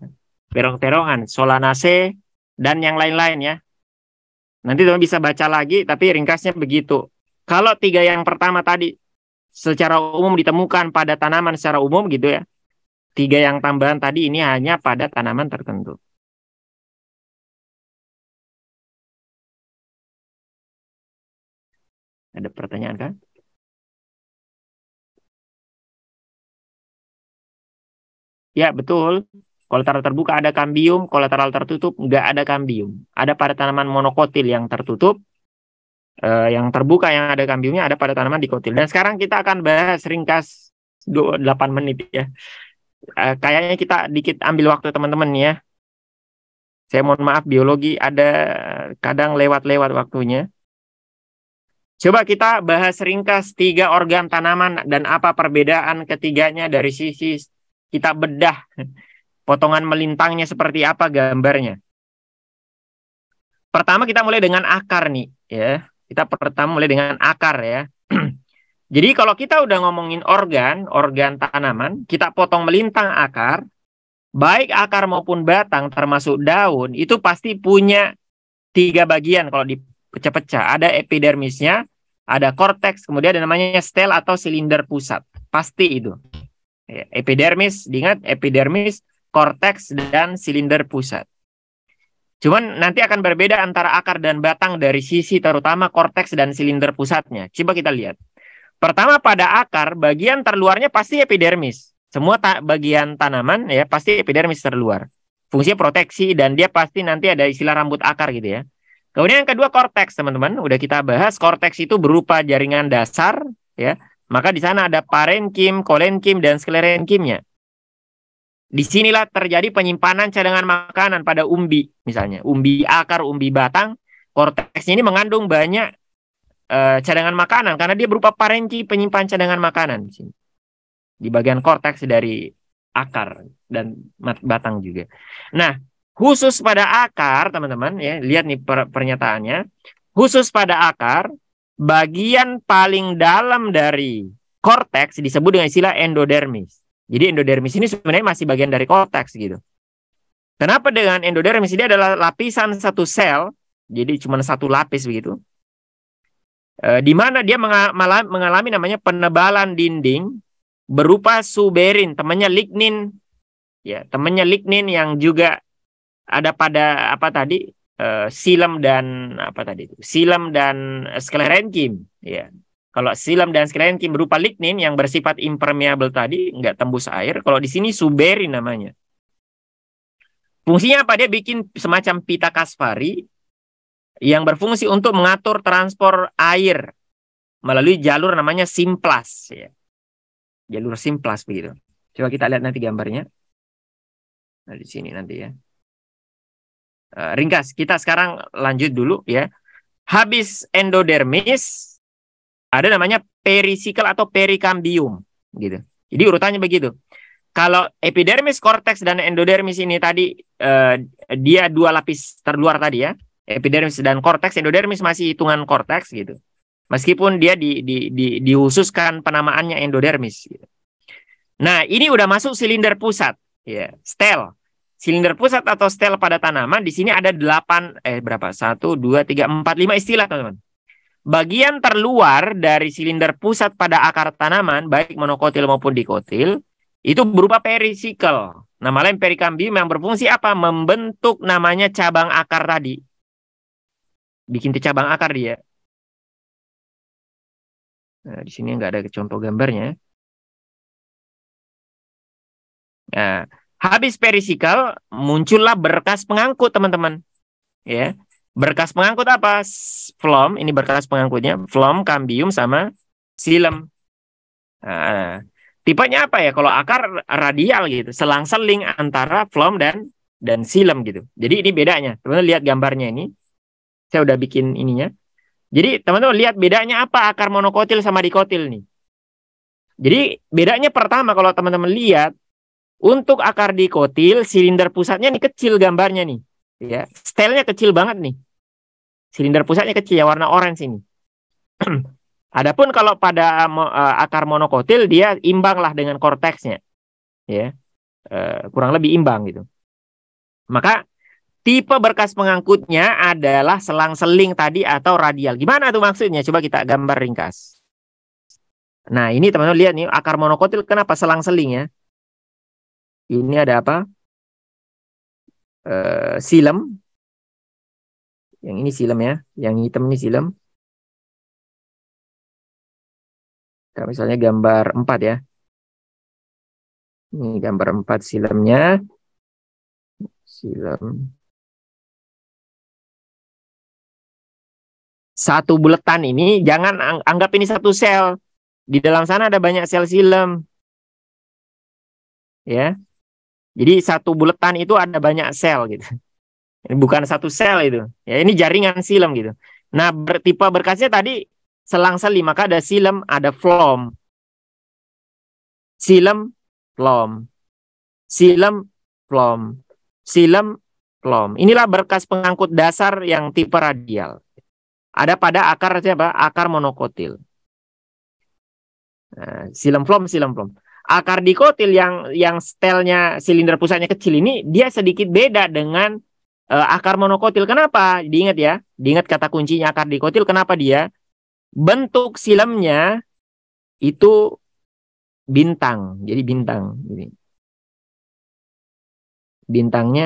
Speaker 2: terong-terongan, solanace, dan yang lain-lain ya. Nanti teman bisa baca lagi, tapi ringkasnya begitu. Kalau tiga yang pertama tadi secara umum ditemukan pada tanaman secara umum gitu ya. Tiga yang tambahan tadi ini hanya pada tanaman tertentu.
Speaker 1: Ada pertanyaan kan?
Speaker 2: Ya, betul. Kolateral terbuka ada kambium, kolateral tertutup nggak ada kambium. Ada pada tanaman monokotil yang tertutup, eh, yang terbuka yang ada kambiumnya ada pada tanaman dikotil. Dan sekarang kita akan bahas ringkas 8 menit ya. Eh, kayaknya kita dikit ambil waktu teman-teman ya. Saya mohon maaf biologi ada kadang lewat-lewat waktunya. Coba kita bahas ringkas tiga organ tanaman dan apa perbedaan ketiganya dari sisi kita bedah Potongan melintangnya seperti apa gambarnya? Pertama kita mulai dengan akar nih, ya. Kita pertama mulai dengan akar ya. Jadi kalau kita udah ngomongin organ, organ tanaman, kita potong melintang akar, baik akar maupun batang termasuk daun itu pasti punya tiga bagian kalau dipecah-pecah. Ada epidermisnya, ada korteks, kemudian ada namanya stel atau silinder pusat. Pasti itu. Ya, epidermis, diingat epidermis korteks dan silinder pusat. Cuman nanti akan berbeda antara akar dan batang dari sisi terutama korteks dan silinder pusatnya. Coba kita lihat. Pertama pada akar, bagian terluarnya pasti epidermis. Semua ta bagian tanaman ya pasti epidermis terluar. Fungsinya proteksi dan dia pasti nanti ada istilah rambut akar gitu ya. Kemudian yang kedua korteks, teman-teman. Udah kita bahas korteks itu berupa jaringan dasar ya. Maka di sana ada parenkim, kolenkim dan sklerenkimnya. Disinilah terjadi penyimpanan cadangan makanan pada umbi, misalnya umbi akar, umbi batang. Korteks ini mengandung banyak uh, cadangan makanan karena dia berupa parenki penyimpan cadangan makanan di sini. Di bagian korteks dari akar dan batang juga. Nah, khusus pada akar, teman-teman ya, lihat nih per pernyataannya. Khusus pada akar, bagian paling dalam dari korteks disebut dengan istilah endodermis. Jadi endodermis ini sebenarnya masih bagian dari korteks gitu. Kenapa dengan endodermis ini adalah lapisan satu sel, jadi cuma satu lapis begitu. E, di mana dia mengalami namanya penebalan dinding berupa suberin, temannya lignin. Ya, temannya lignin yang juga ada pada apa tadi? E, eh, silam dan apa tadi itu? Silam dan sklerenkim, ya. Kalau silam dan tim berupa lignin yang bersifat impermeable tadi nggak tembus air. Kalau di sini suberi namanya. Fungsinya apa? Dia bikin semacam pita kasvari yang berfungsi untuk mengatur transport air melalui jalur namanya simplas ya. Jalur simplas begitu. Coba kita lihat nanti gambarnya. Nah, di sini nanti ya. Eh, ringkas, kita sekarang lanjut dulu ya. Habis endodermis, ada namanya perisikel atau perikambium gitu. Jadi urutannya begitu. Kalau epidermis, korteks dan endodermis ini tadi eh, dia dua lapis terluar tadi ya. Epidermis dan korteks, endodermis masih hitungan korteks gitu. Meskipun dia di, di, di, dihususkan penamaannya endodermis. Gitu. Nah ini udah masuk silinder pusat, ya stel. Silinder pusat atau stel pada tanaman di sini ada delapan eh berapa? Satu, dua, tiga, empat, lima istilah teman-teman bagian terluar dari silinder pusat pada akar tanaman, baik monokotil maupun dikotil, itu berupa perisikel. Nama lain perikambium yang berfungsi apa? Membentuk namanya cabang akar tadi. Bikin cabang akar dia.
Speaker 1: Nah, di sini nggak ada contoh gambarnya.
Speaker 2: Nah, habis perisikel muncullah berkas pengangkut, teman-teman. Ya, Berkas pengangkut apa? Flom, ini berkas pengangkutnya. Flom, kambium, sama silem. Nah, tipenya apa ya? Kalau akar radial gitu, selang-seling antara flom dan dan silem gitu. Jadi ini bedanya. Teman-teman lihat gambarnya ini. Saya udah bikin ininya. Jadi teman-teman lihat bedanya apa akar monokotil sama dikotil nih. Jadi bedanya pertama kalau teman-teman lihat untuk akar dikotil silinder pusatnya ini kecil gambarnya nih ya stylenya kecil banget nih silinder pusatnya kecil ya warna orange ini Adapun kalau pada eh, eh, akar monokotil dia imbang lah dengan korteksnya, ya eh, kurang lebih imbang gitu. Maka tipe berkas pengangkutnya adalah selang-seling tadi atau radial. Gimana tuh maksudnya? Coba kita gambar ringkas. Nah ini teman-teman lihat nih akar monokotil kenapa selang-seling ya? Ini ada apa?
Speaker 1: Eh, silam. Yang ini silam ya, yang hitam ini silam. Kita misalnya gambar 4 ya. Ini gambar 4 silamnya. Silam. Satu buletan
Speaker 2: ini jangan anggap ini satu sel. Di dalam sana ada banyak sel silam. Ya. Jadi satu buletan itu ada banyak sel gitu. Bukan satu sel itu. Ya ini jaringan silem gitu. Nah, ber, tipe berkasnya tadi selang-seli maka ada silem, ada flom. Silem, flom. Silem, flom. Silem, flom. Inilah berkas pengangkut dasar yang tipe radial. Ada pada akar siapa? Akar monokotil. Nah, silem flom, silem flom akar dikotil yang yang stelnya silinder pusatnya kecil ini dia sedikit beda dengan uh, akar monokotil. Kenapa? Diingat ya, diingat kata kuncinya akar dikotil. Kenapa dia bentuk silemnya itu bintang,
Speaker 1: jadi bintang. Jadi bintangnya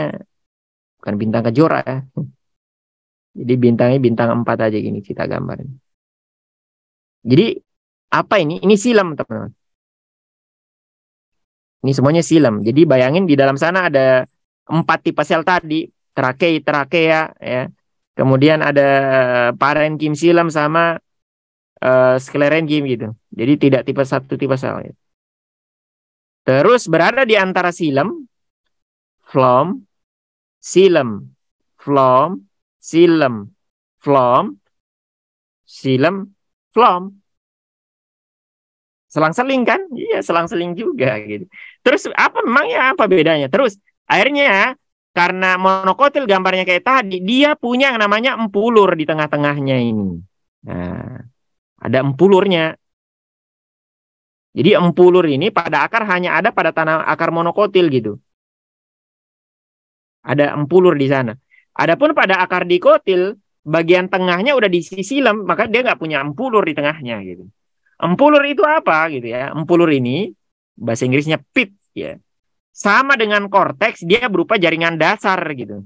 Speaker 1: bukan bintang kejora ya. Jadi bintangnya bintang empat aja gini kita gambarin. Jadi apa ini? Ini silam teman-teman.
Speaker 2: Ini semuanya silam. Jadi bayangin di dalam sana ada empat tipe sel tadi, trakei, trakea, ya, ya. Kemudian ada eh, parenkim silem sama uh, eh, sklerenkim gitu. Jadi tidak tipe satu tipe sel. Gitu. Terus berada di antara silam, flom, silam, flom, silam, flom, silam, flom. Selang-seling kan? Iya, selang-seling juga gitu. Terus apa memangnya apa bedanya? Terus akhirnya karena monokotil gambarnya kayak tadi, dia punya yang namanya empulur di tengah-tengahnya ini. Nah, ada empulurnya. Jadi empulur ini pada akar hanya ada pada tanah akar monokotil gitu. Ada empulur di sana. Adapun pada akar dikotil, bagian tengahnya udah disisilam, maka dia nggak punya empulur di tengahnya gitu. Empulur itu apa gitu ya? Empulur ini bahasa Inggrisnya pit ya. Sama dengan korteks, dia berupa jaringan dasar gitu.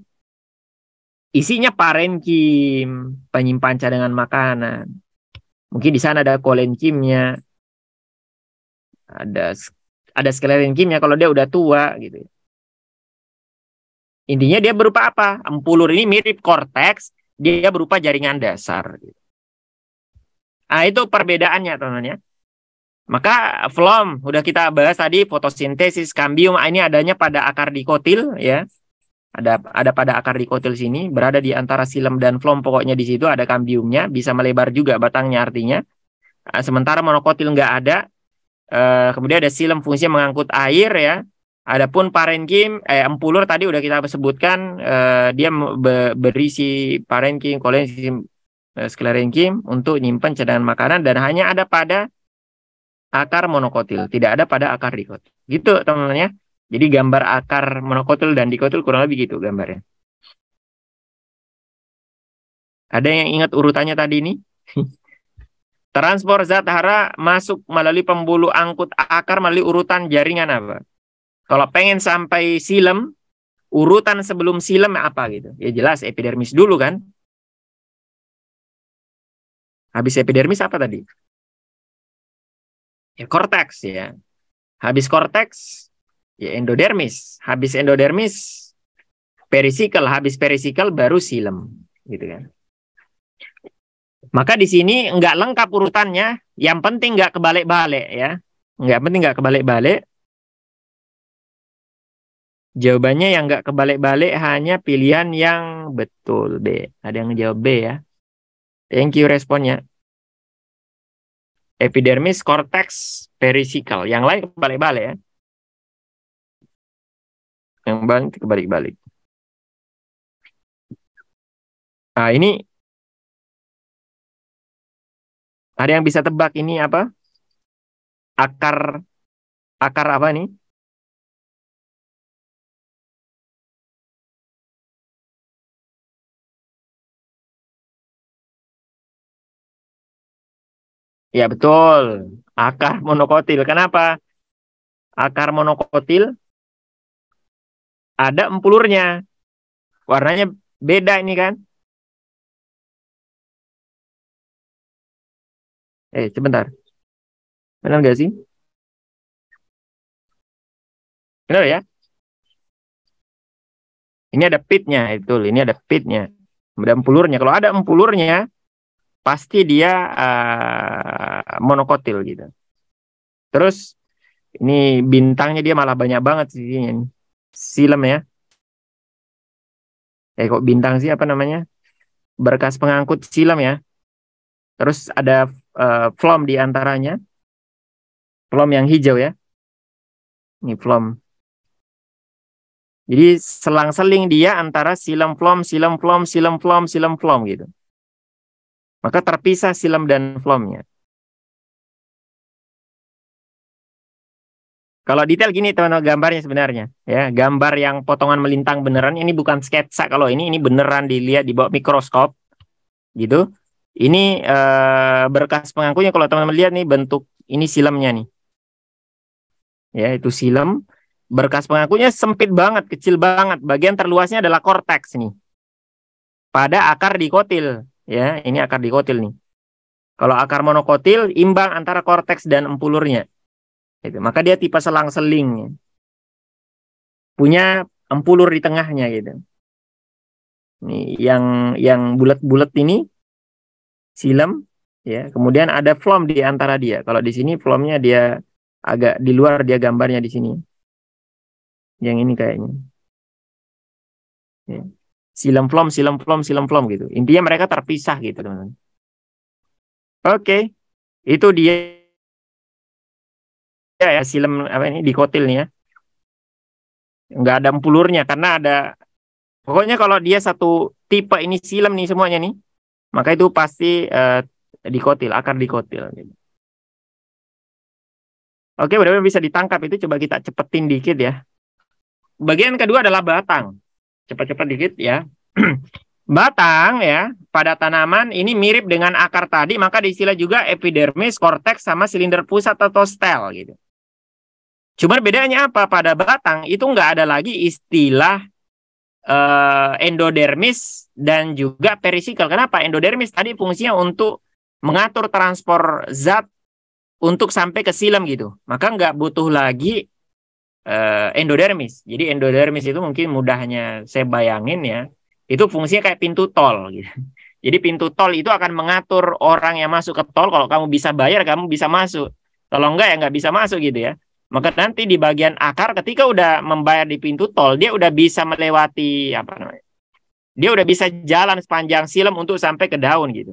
Speaker 2: Isinya parenkim, penyimpan cadangan makanan. Mungkin di sana ada kolenkimnya. Ada ada sklerenkimnya kalau dia udah tua gitu. Ya. Intinya dia berupa apa? Empulur ini mirip korteks, dia berupa jaringan dasar gitu. Nah, itu perbedaannya, teman-teman ya. Maka flom udah kita bahas tadi fotosintesis kambium ah, ini adanya pada akar dikotil ya. Ada ada pada akar dikotil sini berada di antara silem dan flom pokoknya di situ ada kambiumnya bisa melebar juga batangnya artinya. Ah, sementara monokotil nggak ada. Eh, kemudian ada silem fungsi mengangkut air ya. Adapun parenkim eh, empulur tadi udah kita sebutkan eh, dia berisi parenkim, kolensim, Eh, sekeliling kim untuk nyimpan cadangan makanan dan hanya ada pada akar monokotil, tidak ada pada akar dikotil. Gitu teman-teman ya. Jadi gambar akar monokotil dan dikotil kurang lebih gitu gambarnya. Ada yang ingat urutannya tadi ini? Transport zat hara masuk melalui pembuluh angkut akar melalui urutan jaringan apa? Kalau pengen sampai silem, urutan sebelum silem apa gitu? Ya jelas epidermis dulu kan. Habis epidermis apa tadi? Ya, korteks ya. Habis korteks ya endodermis. Habis endodermis perisikel, habis perisikel baru silem gitu kan. Maka di sini nggak lengkap urutannya. Yang penting nggak kebalik-balik ya. Nggak penting nggak kebalik-balik. Jawabannya yang nggak kebalik-balik hanya pilihan yang betul B. Ada yang jawab B ya. Thank you responnya. Epidermis, korteks, perisikal. Yang lain kebalik-balik ya.
Speaker 1: Yang balik kebalik-balik. Nah, ini ada yang bisa tebak ini apa? Akar akar apa nih? Ya betul, akar monokotil. Kenapa? Akar monokotil ada empulurnya. Warnanya beda ini kan. Eh, sebentar. Benar gak sih? Benar ya? Ini ada pitnya,
Speaker 2: itu. Ini ada pitnya. Ada empulurnya. Kalau ada empulurnya, pasti dia uh, monokotil gitu. Terus ini bintangnya dia malah banyak banget sih ini Silem ya. Eh kok bintang sih apa namanya? Berkas pengangkut silam ya. Terus ada uh, flom di antaranya. Flom yang hijau ya. Ini flom. Jadi selang-seling dia antara silam flom, silam flom, silam flom, silam flom gitu. Maka terpisah silam
Speaker 1: dan flomnya. Kalau
Speaker 2: detail gini teman-teman gambarnya sebenarnya ya gambar yang potongan melintang beneran ini bukan sketsa kalau ini ini beneran dilihat di bawah mikroskop gitu ini ee, eh, berkas pengangkunya kalau teman-teman lihat nih bentuk ini silamnya nih ya itu silam berkas pengangkunya sempit banget kecil banget bagian terluasnya adalah korteks nih pada akar dikotil ya ini akar dikotil nih. Kalau akar monokotil imbang antara korteks dan empulurnya. Gitu. Maka dia tipe selang-seling. Punya empulur di tengahnya gitu. Nih, yang yang bulat-bulat ini silam ya. Kemudian ada flom di antara dia. Kalau di sini flomnya dia agak di luar dia gambarnya di sini. Yang ini kayaknya. Ya silam silam plom, silam plom gitu. Intinya mereka terpisah gitu, teman-teman. Oke, itu dia ya, ya silam apa ini di kotil nih ya. Nggak ada empulurnya karena ada pokoknya kalau dia satu tipe ini silam nih semuanya nih, maka itu pasti uh, dikotil, akar dikotil gitu. Oke, benar-benar bisa ditangkap itu coba kita cepetin dikit ya. Bagian kedua adalah batang cepat-cepat dikit ya. Batang ya pada tanaman ini mirip dengan akar tadi maka diistilah juga epidermis, korteks sama silinder pusat atau stel gitu. Cuma bedanya apa pada batang itu nggak ada lagi istilah uh, endodermis dan juga perisikel. Kenapa? Endodermis tadi fungsinya untuk mengatur transport zat untuk sampai ke silam gitu. Maka nggak butuh lagi uh, endodermis. Jadi endodermis itu mungkin mudahnya saya bayangin ya, itu fungsinya kayak pintu tol gitu. Jadi pintu tol itu akan mengatur orang yang masuk ke tol kalau kamu bisa bayar kamu bisa masuk. Kalau enggak ya nggak bisa masuk gitu ya. Maka nanti di bagian akar ketika udah membayar di pintu tol dia udah bisa melewati apa namanya? Dia udah bisa jalan sepanjang silam untuk sampai ke daun gitu.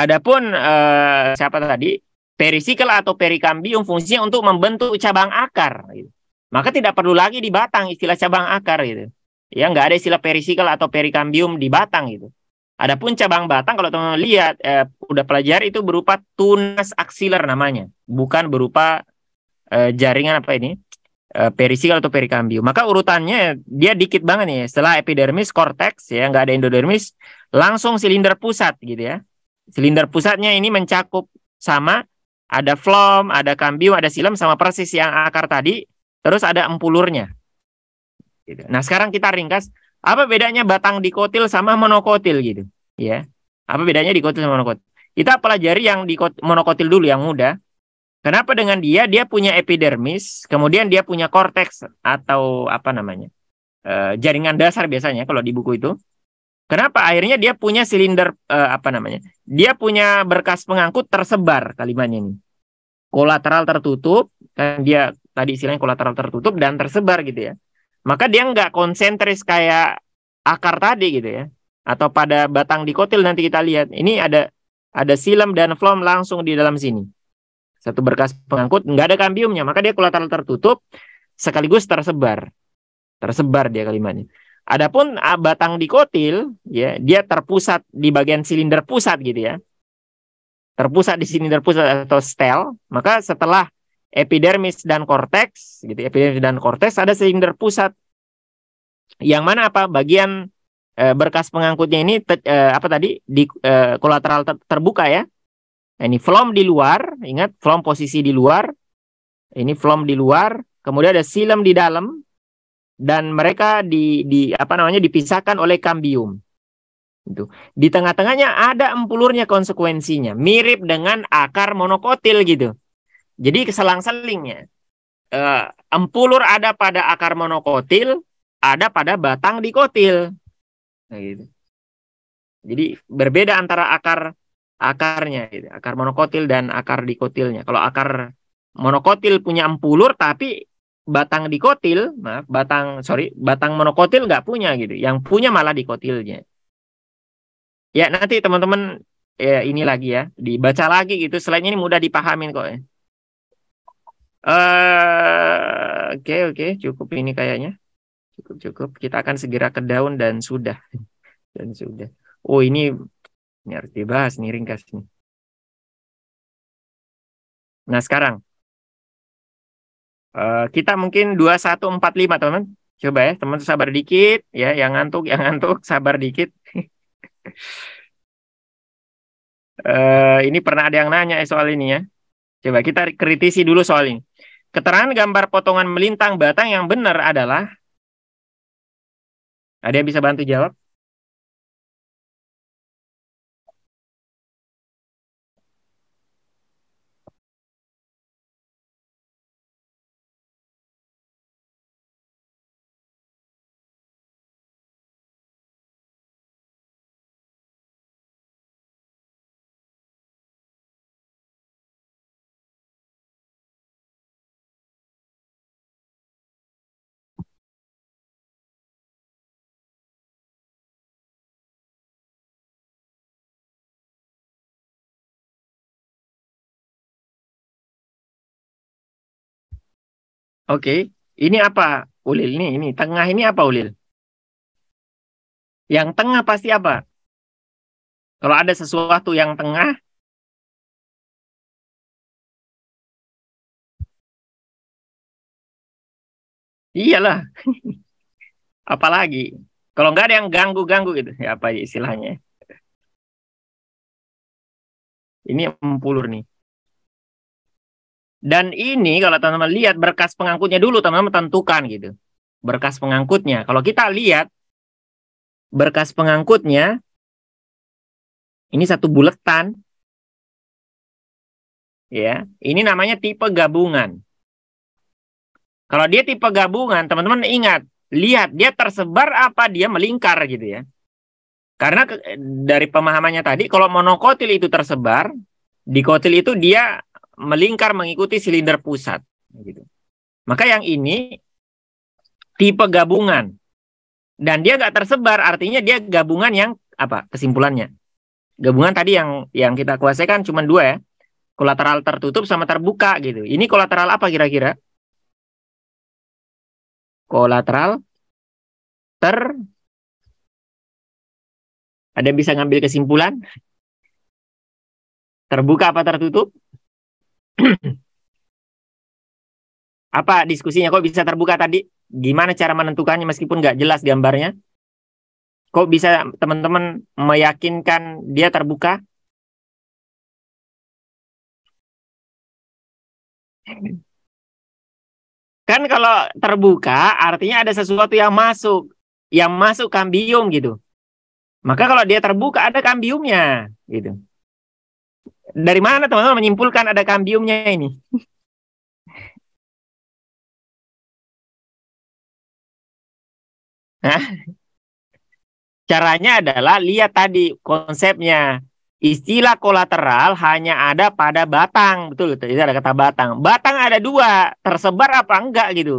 Speaker 2: Adapun eh, siapa tadi Perisikel atau perikambium fungsinya untuk membentuk cabang akar. Gitu. Maka tidak perlu lagi di batang istilah cabang akar gitu. Ya nggak ada istilah perisikel atau perikambium di batang gitu. Adapun cabang batang kalau teman-teman lihat eh, udah pelajari itu berupa tunas aksiler namanya, bukan berupa eh, jaringan apa ini eh, perisikel atau perikambium. Maka urutannya dia dikit banget nih. Setelah epidermis, korteks ya nggak ada endodermis, langsung silinder pusat gitu ya. Silinder pusatnya ini mencakup sama ada flom, ada kambium, ada silam sama persis yang akar tadi. Terus ada empulurnya. Gitu. Nah sekarang kita ringkas. Apa bedanya batang dikotil sama monokotil gitu? Ya. Apa bedanya dikotil sama monokotil? Kita pelajari yang di monokotil dulu yang muda. Kenapa dengan dia dia punya epidermis, kemudian dia punya korteks atau apa namanya? Eh, jaringan dasar biasanya kalau di buku itu. Kenapa? Akhirnya dia punya silinder uh, apa namanya? Dia punya berkas pengangkut tersebar kalimatnya ini. Kolateral tertutup, kan dia tadi istilahnya kolateral tertutup dan tersebar gitu ya. Maka dia nggak konsentris kayak akar tadi gitu ya. Atau pada batang dikotil nanti kita lihat. Ini ada ada silam dan flom langsung di dalam sini. Satu berkas pengangkut nggak ada kambiumnya, maka dia kolateral tertutup sekaligus tersebar. Tersebar dia kalimatnya. Adapun ah, batang dikotil ya dia terpusat di bagian silinder pusat gitu ya. Terpusat di silinder pusat atau stel, maka setelah epidermis dan korteks gitu epidermis dan korteks ada silinder pusat yang mana apa bagian e, berkas pengangkutnya ini te, e, apa tadi di e, kolateral ter, terbuka ya. Nah, ini flom di luar, ingat flom posisi di luar. Ini flom di luar, kemudian ada silem di dalam dan mereka di, di apa namanya dipisahkan oleh kambium. Itu. Di tengah-tengahnya ada empulurnya konsekuensinya, mirip dengan akar monokotil gitu. Jadi keselang-selingnya. Uh, eh, empulur ada pada akar monokotil, ada pada batang dikotil. Nah, gitu. Jadi berbeda antara akar akarnya, gitu. akar monokotil dan akar dikotilnya. Kalau akar monokotil punya empulur tapi batang dikotil, maaf, batang sorry, batang monokotil nggak punya gitu. Yang punya malah dikotilnya. Ya nanti teman-teman ya ini lagi ya, dibaca lagi gitu. Selain ini mudah dipahamin kok. Ya. Eh, oke okay, oke okay, cukup ini kayaknya cukup cukup kita akan segera ke daun dan sudah dan sudah oh ini
Speaker 1: ini harus dibahas nih ringkas nih nah
Speaker 2: sekarang Eh, kita mungkin 2145 teman-teman. Coba ya, teman sabar dikit ya, yang ngantuk, yang ngantuk sabar dikit. uh, ini pernah ada yang nanya ya soal ini ya. Coba kita kritisi dulu soal ini. Keterangan gambar potongan melintang batang yang benar adalah
Speaker 1: ada yang bisa bantu jawab? Oke, ini apa Ulil? Ini ini tengah ini apa Ulil? Yang tengah pasti apa? Kalau ada sesuatu yang tengah Iyalah. Apalagi kalau nggak ada yang ganggu-ganggu gitu, ya apa istilahnya? Ini empulur nih.
Speaker 2: Dan ini kalau teman-teman lihat berkas pengangkutnya dulu teman-teman tentukan gitu. Berkas pengangkutnya. Kalau kita lihat berkas pengangkutnya
Speaker 1: ini satu buletan. Ya, ini namanya
Speaker 2: tipe gabungan. Kalau dia tipe gabungan, teman-teman ingat, lihat dia tersebar apa dia melingkar gitu ya. Karena dari pemahamannya tadi kalau monokotil itu tersebar, dikotil itu dia melingkar mengikuti silinder pusat. Gitu. Maka yang ini tipe gabungan dan dia nggak tersebar, artinya dia gabungan yang apa kesimpulannya? Gabungan tadi yang yang kita kuasai kan cuma dua ya, kolateral tertutup sama terbuka gitu. Ini kolateral apa kira-kira? Kolateral
Speaker 1: ter ada yang bisa ngambil kesimpulan? Terbuka apa tertutup?
Speaker 2: Apa diskusinya? Kok bisa terbuka tadi? Gimana cara menentukannya meskipun nggak jelas gambarnya? Kok bisa teman-teman meyakinkan dia terbuka? Kan kalau terbuka artinya ada sesuatu yang masuk, yang masuk kambium gitu. Maka kalau dia terbuka ada kambiumnya gitu. Dari mana teman-teman menyimpulkan ada kambiumnya ini? Nah, caranya adalah lihat tadi konsepnya. Istilah kolateral hanya ada pada batang, betul. itu ada kata batang. Batang ada dua, tersebar apa enggak gitu.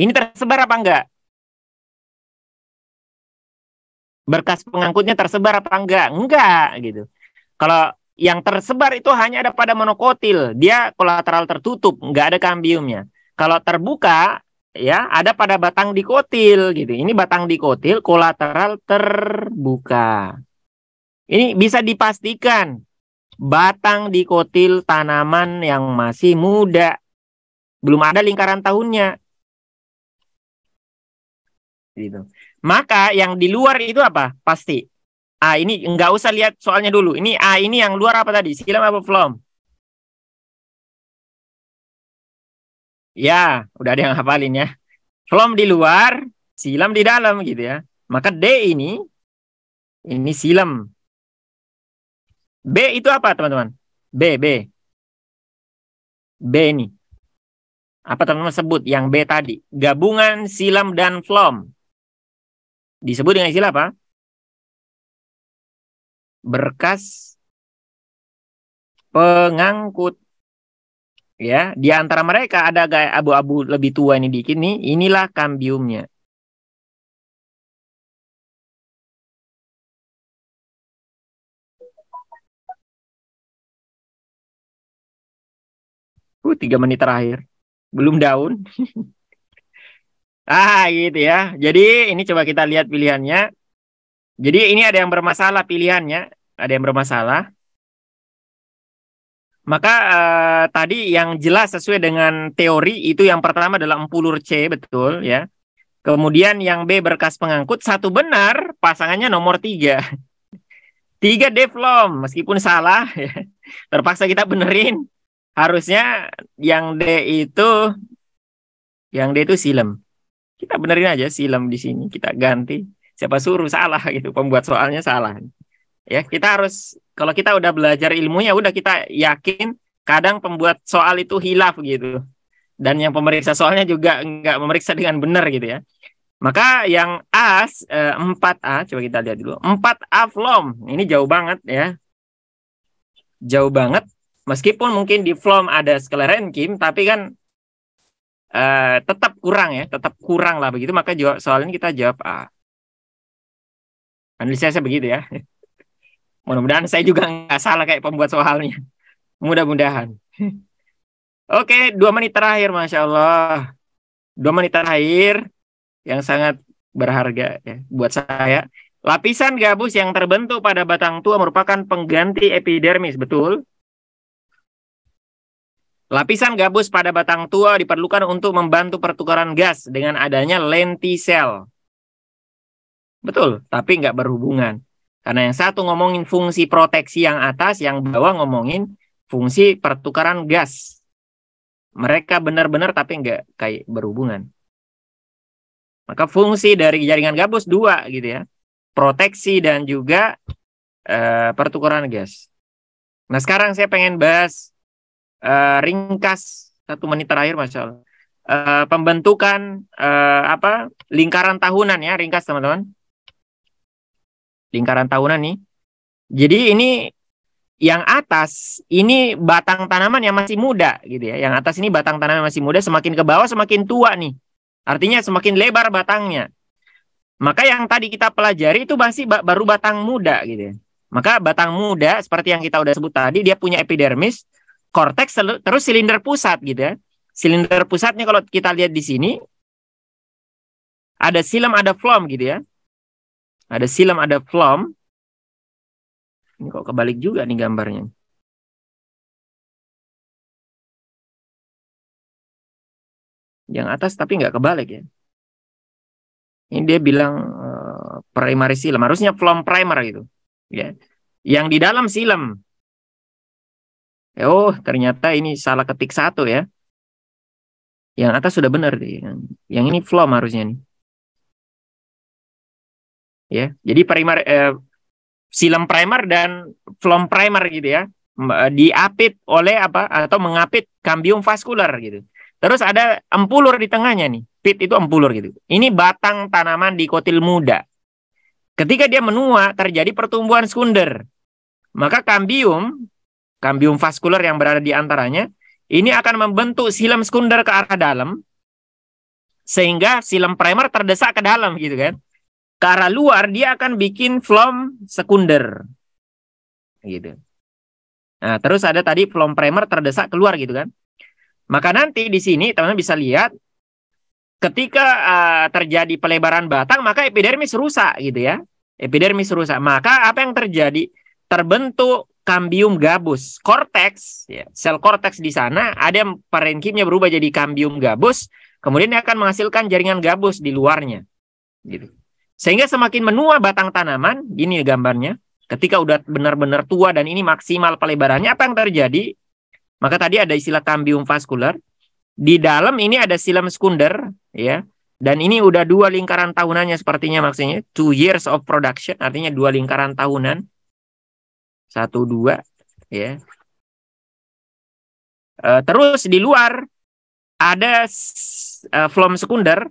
Speaker 2: Ini tersebar apa enggak? Berkas pengangkutnya tersebar apa enggak? Enggak gitu. Kalau yang tersebar itu hanya ada pada monokotil. Dia kolateral tertutup, nggak ada kambiumnya. Kalau terbuka, ya ada pada batang dikotil gitu. Ini batang dikotil kolateral terbuka. Ini bisa dipastikan batang dikotil tanaman yang masih muda. Belum ada lingkaran tahunnya. Gitu. Maka yang di luar itu apa? Pasti A ini nggak usah lihat soalnya dulu. Ini A ini yang luar apa tadi? Silam apa flom?
Speaker 1: Ya, udah ada yang hafalin ya. Flom
Speaker 2: di luar, silam di dalam gitu ya. Maka D ini, ini silam. B itu apa teman-teman? B, B.
Speaker 1: B ini. Apa teman-teman sebut yang B tadi? Gabungan silam dan flom. Disebut dengan istilah apa?
Speaker 2: berkas pengangkut. Ya, di antara mereka ada gaya abu-abu lebih tua ini dikit nih, inilah
Speaker 1: kambiumnya.
Speaker 2: Uh, tiga menit terakhir. Belum daun. ah, gitu ya. Jadi ini coba kita lihat pilihannya. Jadi ini ada yang bermasalah pilihannya ada yang bermasalah, maka uh, tadi yang jelas sesuai dengan teori itu yang pertama adalah empulur C betul ya. Kemudian yang B berkas pengangkut satu benar pasangannya nomor tiga. Tiga deflom meskipun salah ya, terpaksa kita benerin. Harusnya yang D itu yang D itu silam, Kita benerin aja silam di sini kita ganti. Siapa suruh salah gitu pembuat soalnya salah ya kita harus kalau kita udah belajar ilmunya udah kita yakin kadang pembuat soal itu hilaf gitu dan yang pemeriksa soalnya juga nggak memeriksa dengan benar gitu ya maka yang A eh, empat a coba kita lihat dulu empat a flom ini jauh banget ya jauh banget meskipun mungkin di flom ada sklerenkim tapi kan eh, tetap kurang ya tetap kurang lah begitu maka jawab soal ini kita jawab A analisanya begitu ya Mudah-mudahan saya juga nggak salah kayak pembuat soalnya. Mudah-mudahan. Oke, dua menit terakhir, masya Allah. Dua menit terakhir yang sangat berharga ya buat saya. Lapisan gabus yang terbentuk pada batang tua merupakan pengganti epidermis, betul? Lapisan gabus pada batang tua diperlukan untuk membantu pertukaran gas dengan adanya lentisel. Betul, tapi nggak berhubungan. Karena yang satu ngomongin fungsi proteksi yang atas, yang bawah ngomongin fungsi pertukaran gas. Mereka benar-benar tapi nggak kayak berhubungan. Maka fungsi dari jaringan gabus dua gitu ya. Proteksi dan juga uh, pertukaran gas. Nah sekarang saya pengen bahas uh, ringkas satu menit terakhir Mas Allah. Uh, pembentukan uh, apa lingkaran tahunan ya ringkas teman-teman lingkaran tahunan nih. Jadi ini yang atas ini batang tanaman yang masih muda gitu ya. Yang atas ini batang tanaman masih muda, semakin ke bawah semakin tua nih. Artinya semakin lebar batangnya. Maka yang tadi kita pelajari itu masih baru batang muda gitu ya. Maka batang muda seperti yang kita udah sebut tadi dia punya epidermis, korteks terus silinder pusat gitu ya. Silinder pusatnya kalau kita lihat di sini ada silam ada flom gitu ya. Ada silam, ada plum.
Speaker 1: Ini kok kebalik juga nih gambarnya. Yang atas tapi nggak kebalik ya.
Speaker 2: Ini dia bilang uh, primary silam. Harusnya plum primer gitu. Ya. Yang di dalam silam. Eh, oh, ternyata ini salah ketik satu ya. Yang atas sudah benar. Yang ini flom harusnya nih ya jadi primer eh, film primer dan film primer gitu ya eh, diapit oleh apa atau mengapit kambium vaskular gitu terus ada empulur di tengahnya nih pit itu empulur gitu ini batang tanaman dikotil muda ketika dia menua terjadi pertumbuhan sekunder maka kambium kambium vaskular yang berada di antaranya ini akan membentuk silam sekunder ke arah dalam sehingga silam primer terdesak ke dalam gitu kan ke arah luar dia akan bikin flom sekunder gitu nah terus ada tadi flom primer terdesak keluar gitu kan maka nanti di sini teman-teman bisa lihat ketika uh, terjadi pelebaran batang maka epidermis rusak gitu ya epidermis rusak maka apa yang terjadi terbentuk kambium gabus korteks ya, sel korteks di sana ada parenkimnya berubah jadi kambium gabus kemudian dia akan menghasilkan jaringan gabus di luarnya gitu sehingga semakin menua batang tanaman, gini ya gambarnya, ketika udah benar-benar tua dan ini maksimal pelebarannya, apa yang terjadi? Maka tadi ada istilah cambium vaskular. Di dalam ini ada silam sekunder, ya. Dan ini udah dua lingkaran tahunannya sepertinya maksudnya. Two years of production, artinya dua lingkaran tahunan. Satu, dua,
Speaker 1: ya. Uh, terus di luar ada uh, flom sekunder,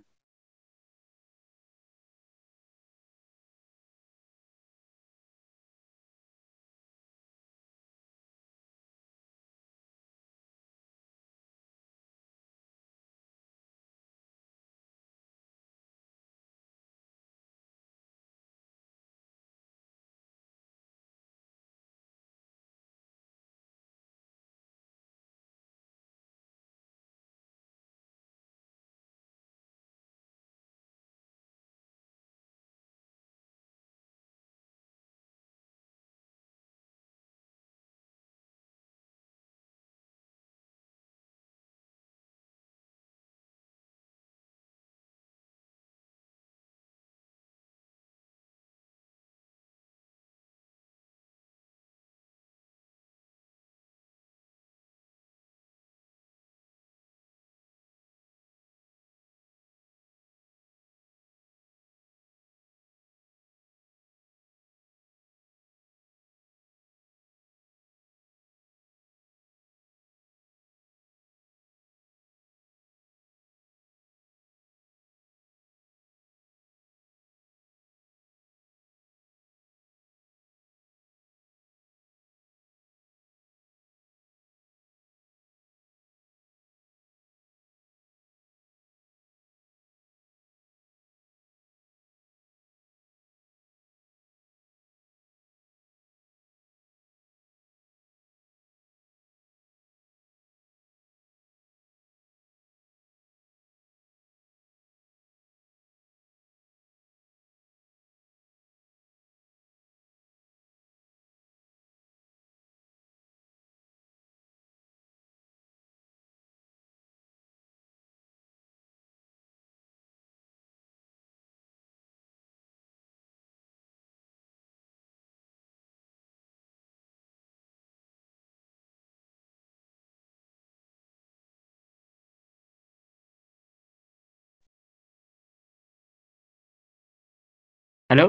Speaker 1: Halo?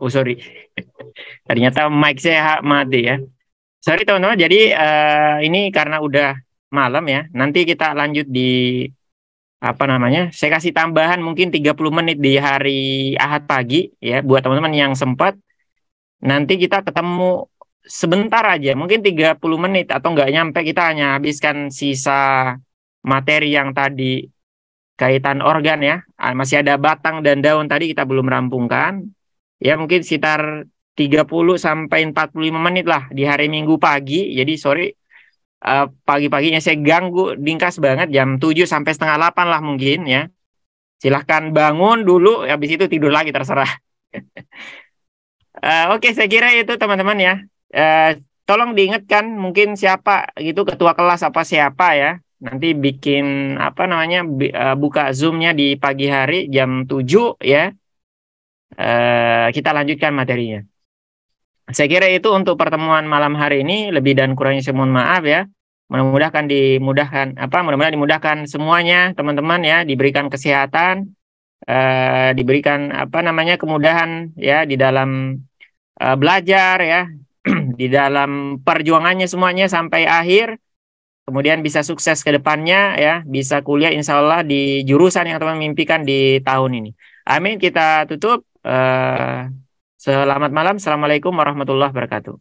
Speaker 1: Oh sorry,
Speaker 2: ternyata mic saya mati ya. Sorry teman-teman, jadi uh, ini karena udah malam ya. Nanti kita lanjut di apa namanya? Saya kasih tambahan mungkin 30 menit di hari Ahad pagi ya buat teman-teman yang sempat. Nanti kita ketemu sebentar aja, mungkin 30 menit atau nggak nyampe kita hanya habiskan sisa materi yang tadi kaitan organ ya. Ah, masih ada batang dan daun tadi kita belum rampungkan. Ya mungkin sekitar 30 sampai 45 menit lah di hari Minggu pagi. Jadi sorry ah, pagi-paginya saya ganggu dingkas banget jam 7 sampai setengah 8 lah mungkin ya. Silahkan bangun dulu habis itu tidur lagi terserah. uh, Oke okay, saya kira itu teman-teman ya. Uh, tolong diingatkan mungkin siapa gitu ketua kelas apa siapa ya nanti bikin apa namanya eh, buka zoomnya di pagi hari jam 7 ya eh, kita lanjutkan materinya saya kira itu untuk pertemuan malam hari ini lebih dan kurangnya semua maaf ya mudah-mudahan dimudahkan apa mudah-mudahan dimudahkan semuanya teman-teman ya diberikan kesehatan eh, diberikan apa namanya kemudahan ya di dalam belajar ya di dalam perjuangannya semuanya sampai akhir kemudian bisa sukses ke depannya ya, bisa kuliah insya Allah di jurusan yang teman mimpikan di tahun ini. Amin, kita tutup. Uh, selamat malam, Assalamualaikum warahmatullahi wabarakatuh.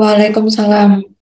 Speaker 1: Waalaikumsalam.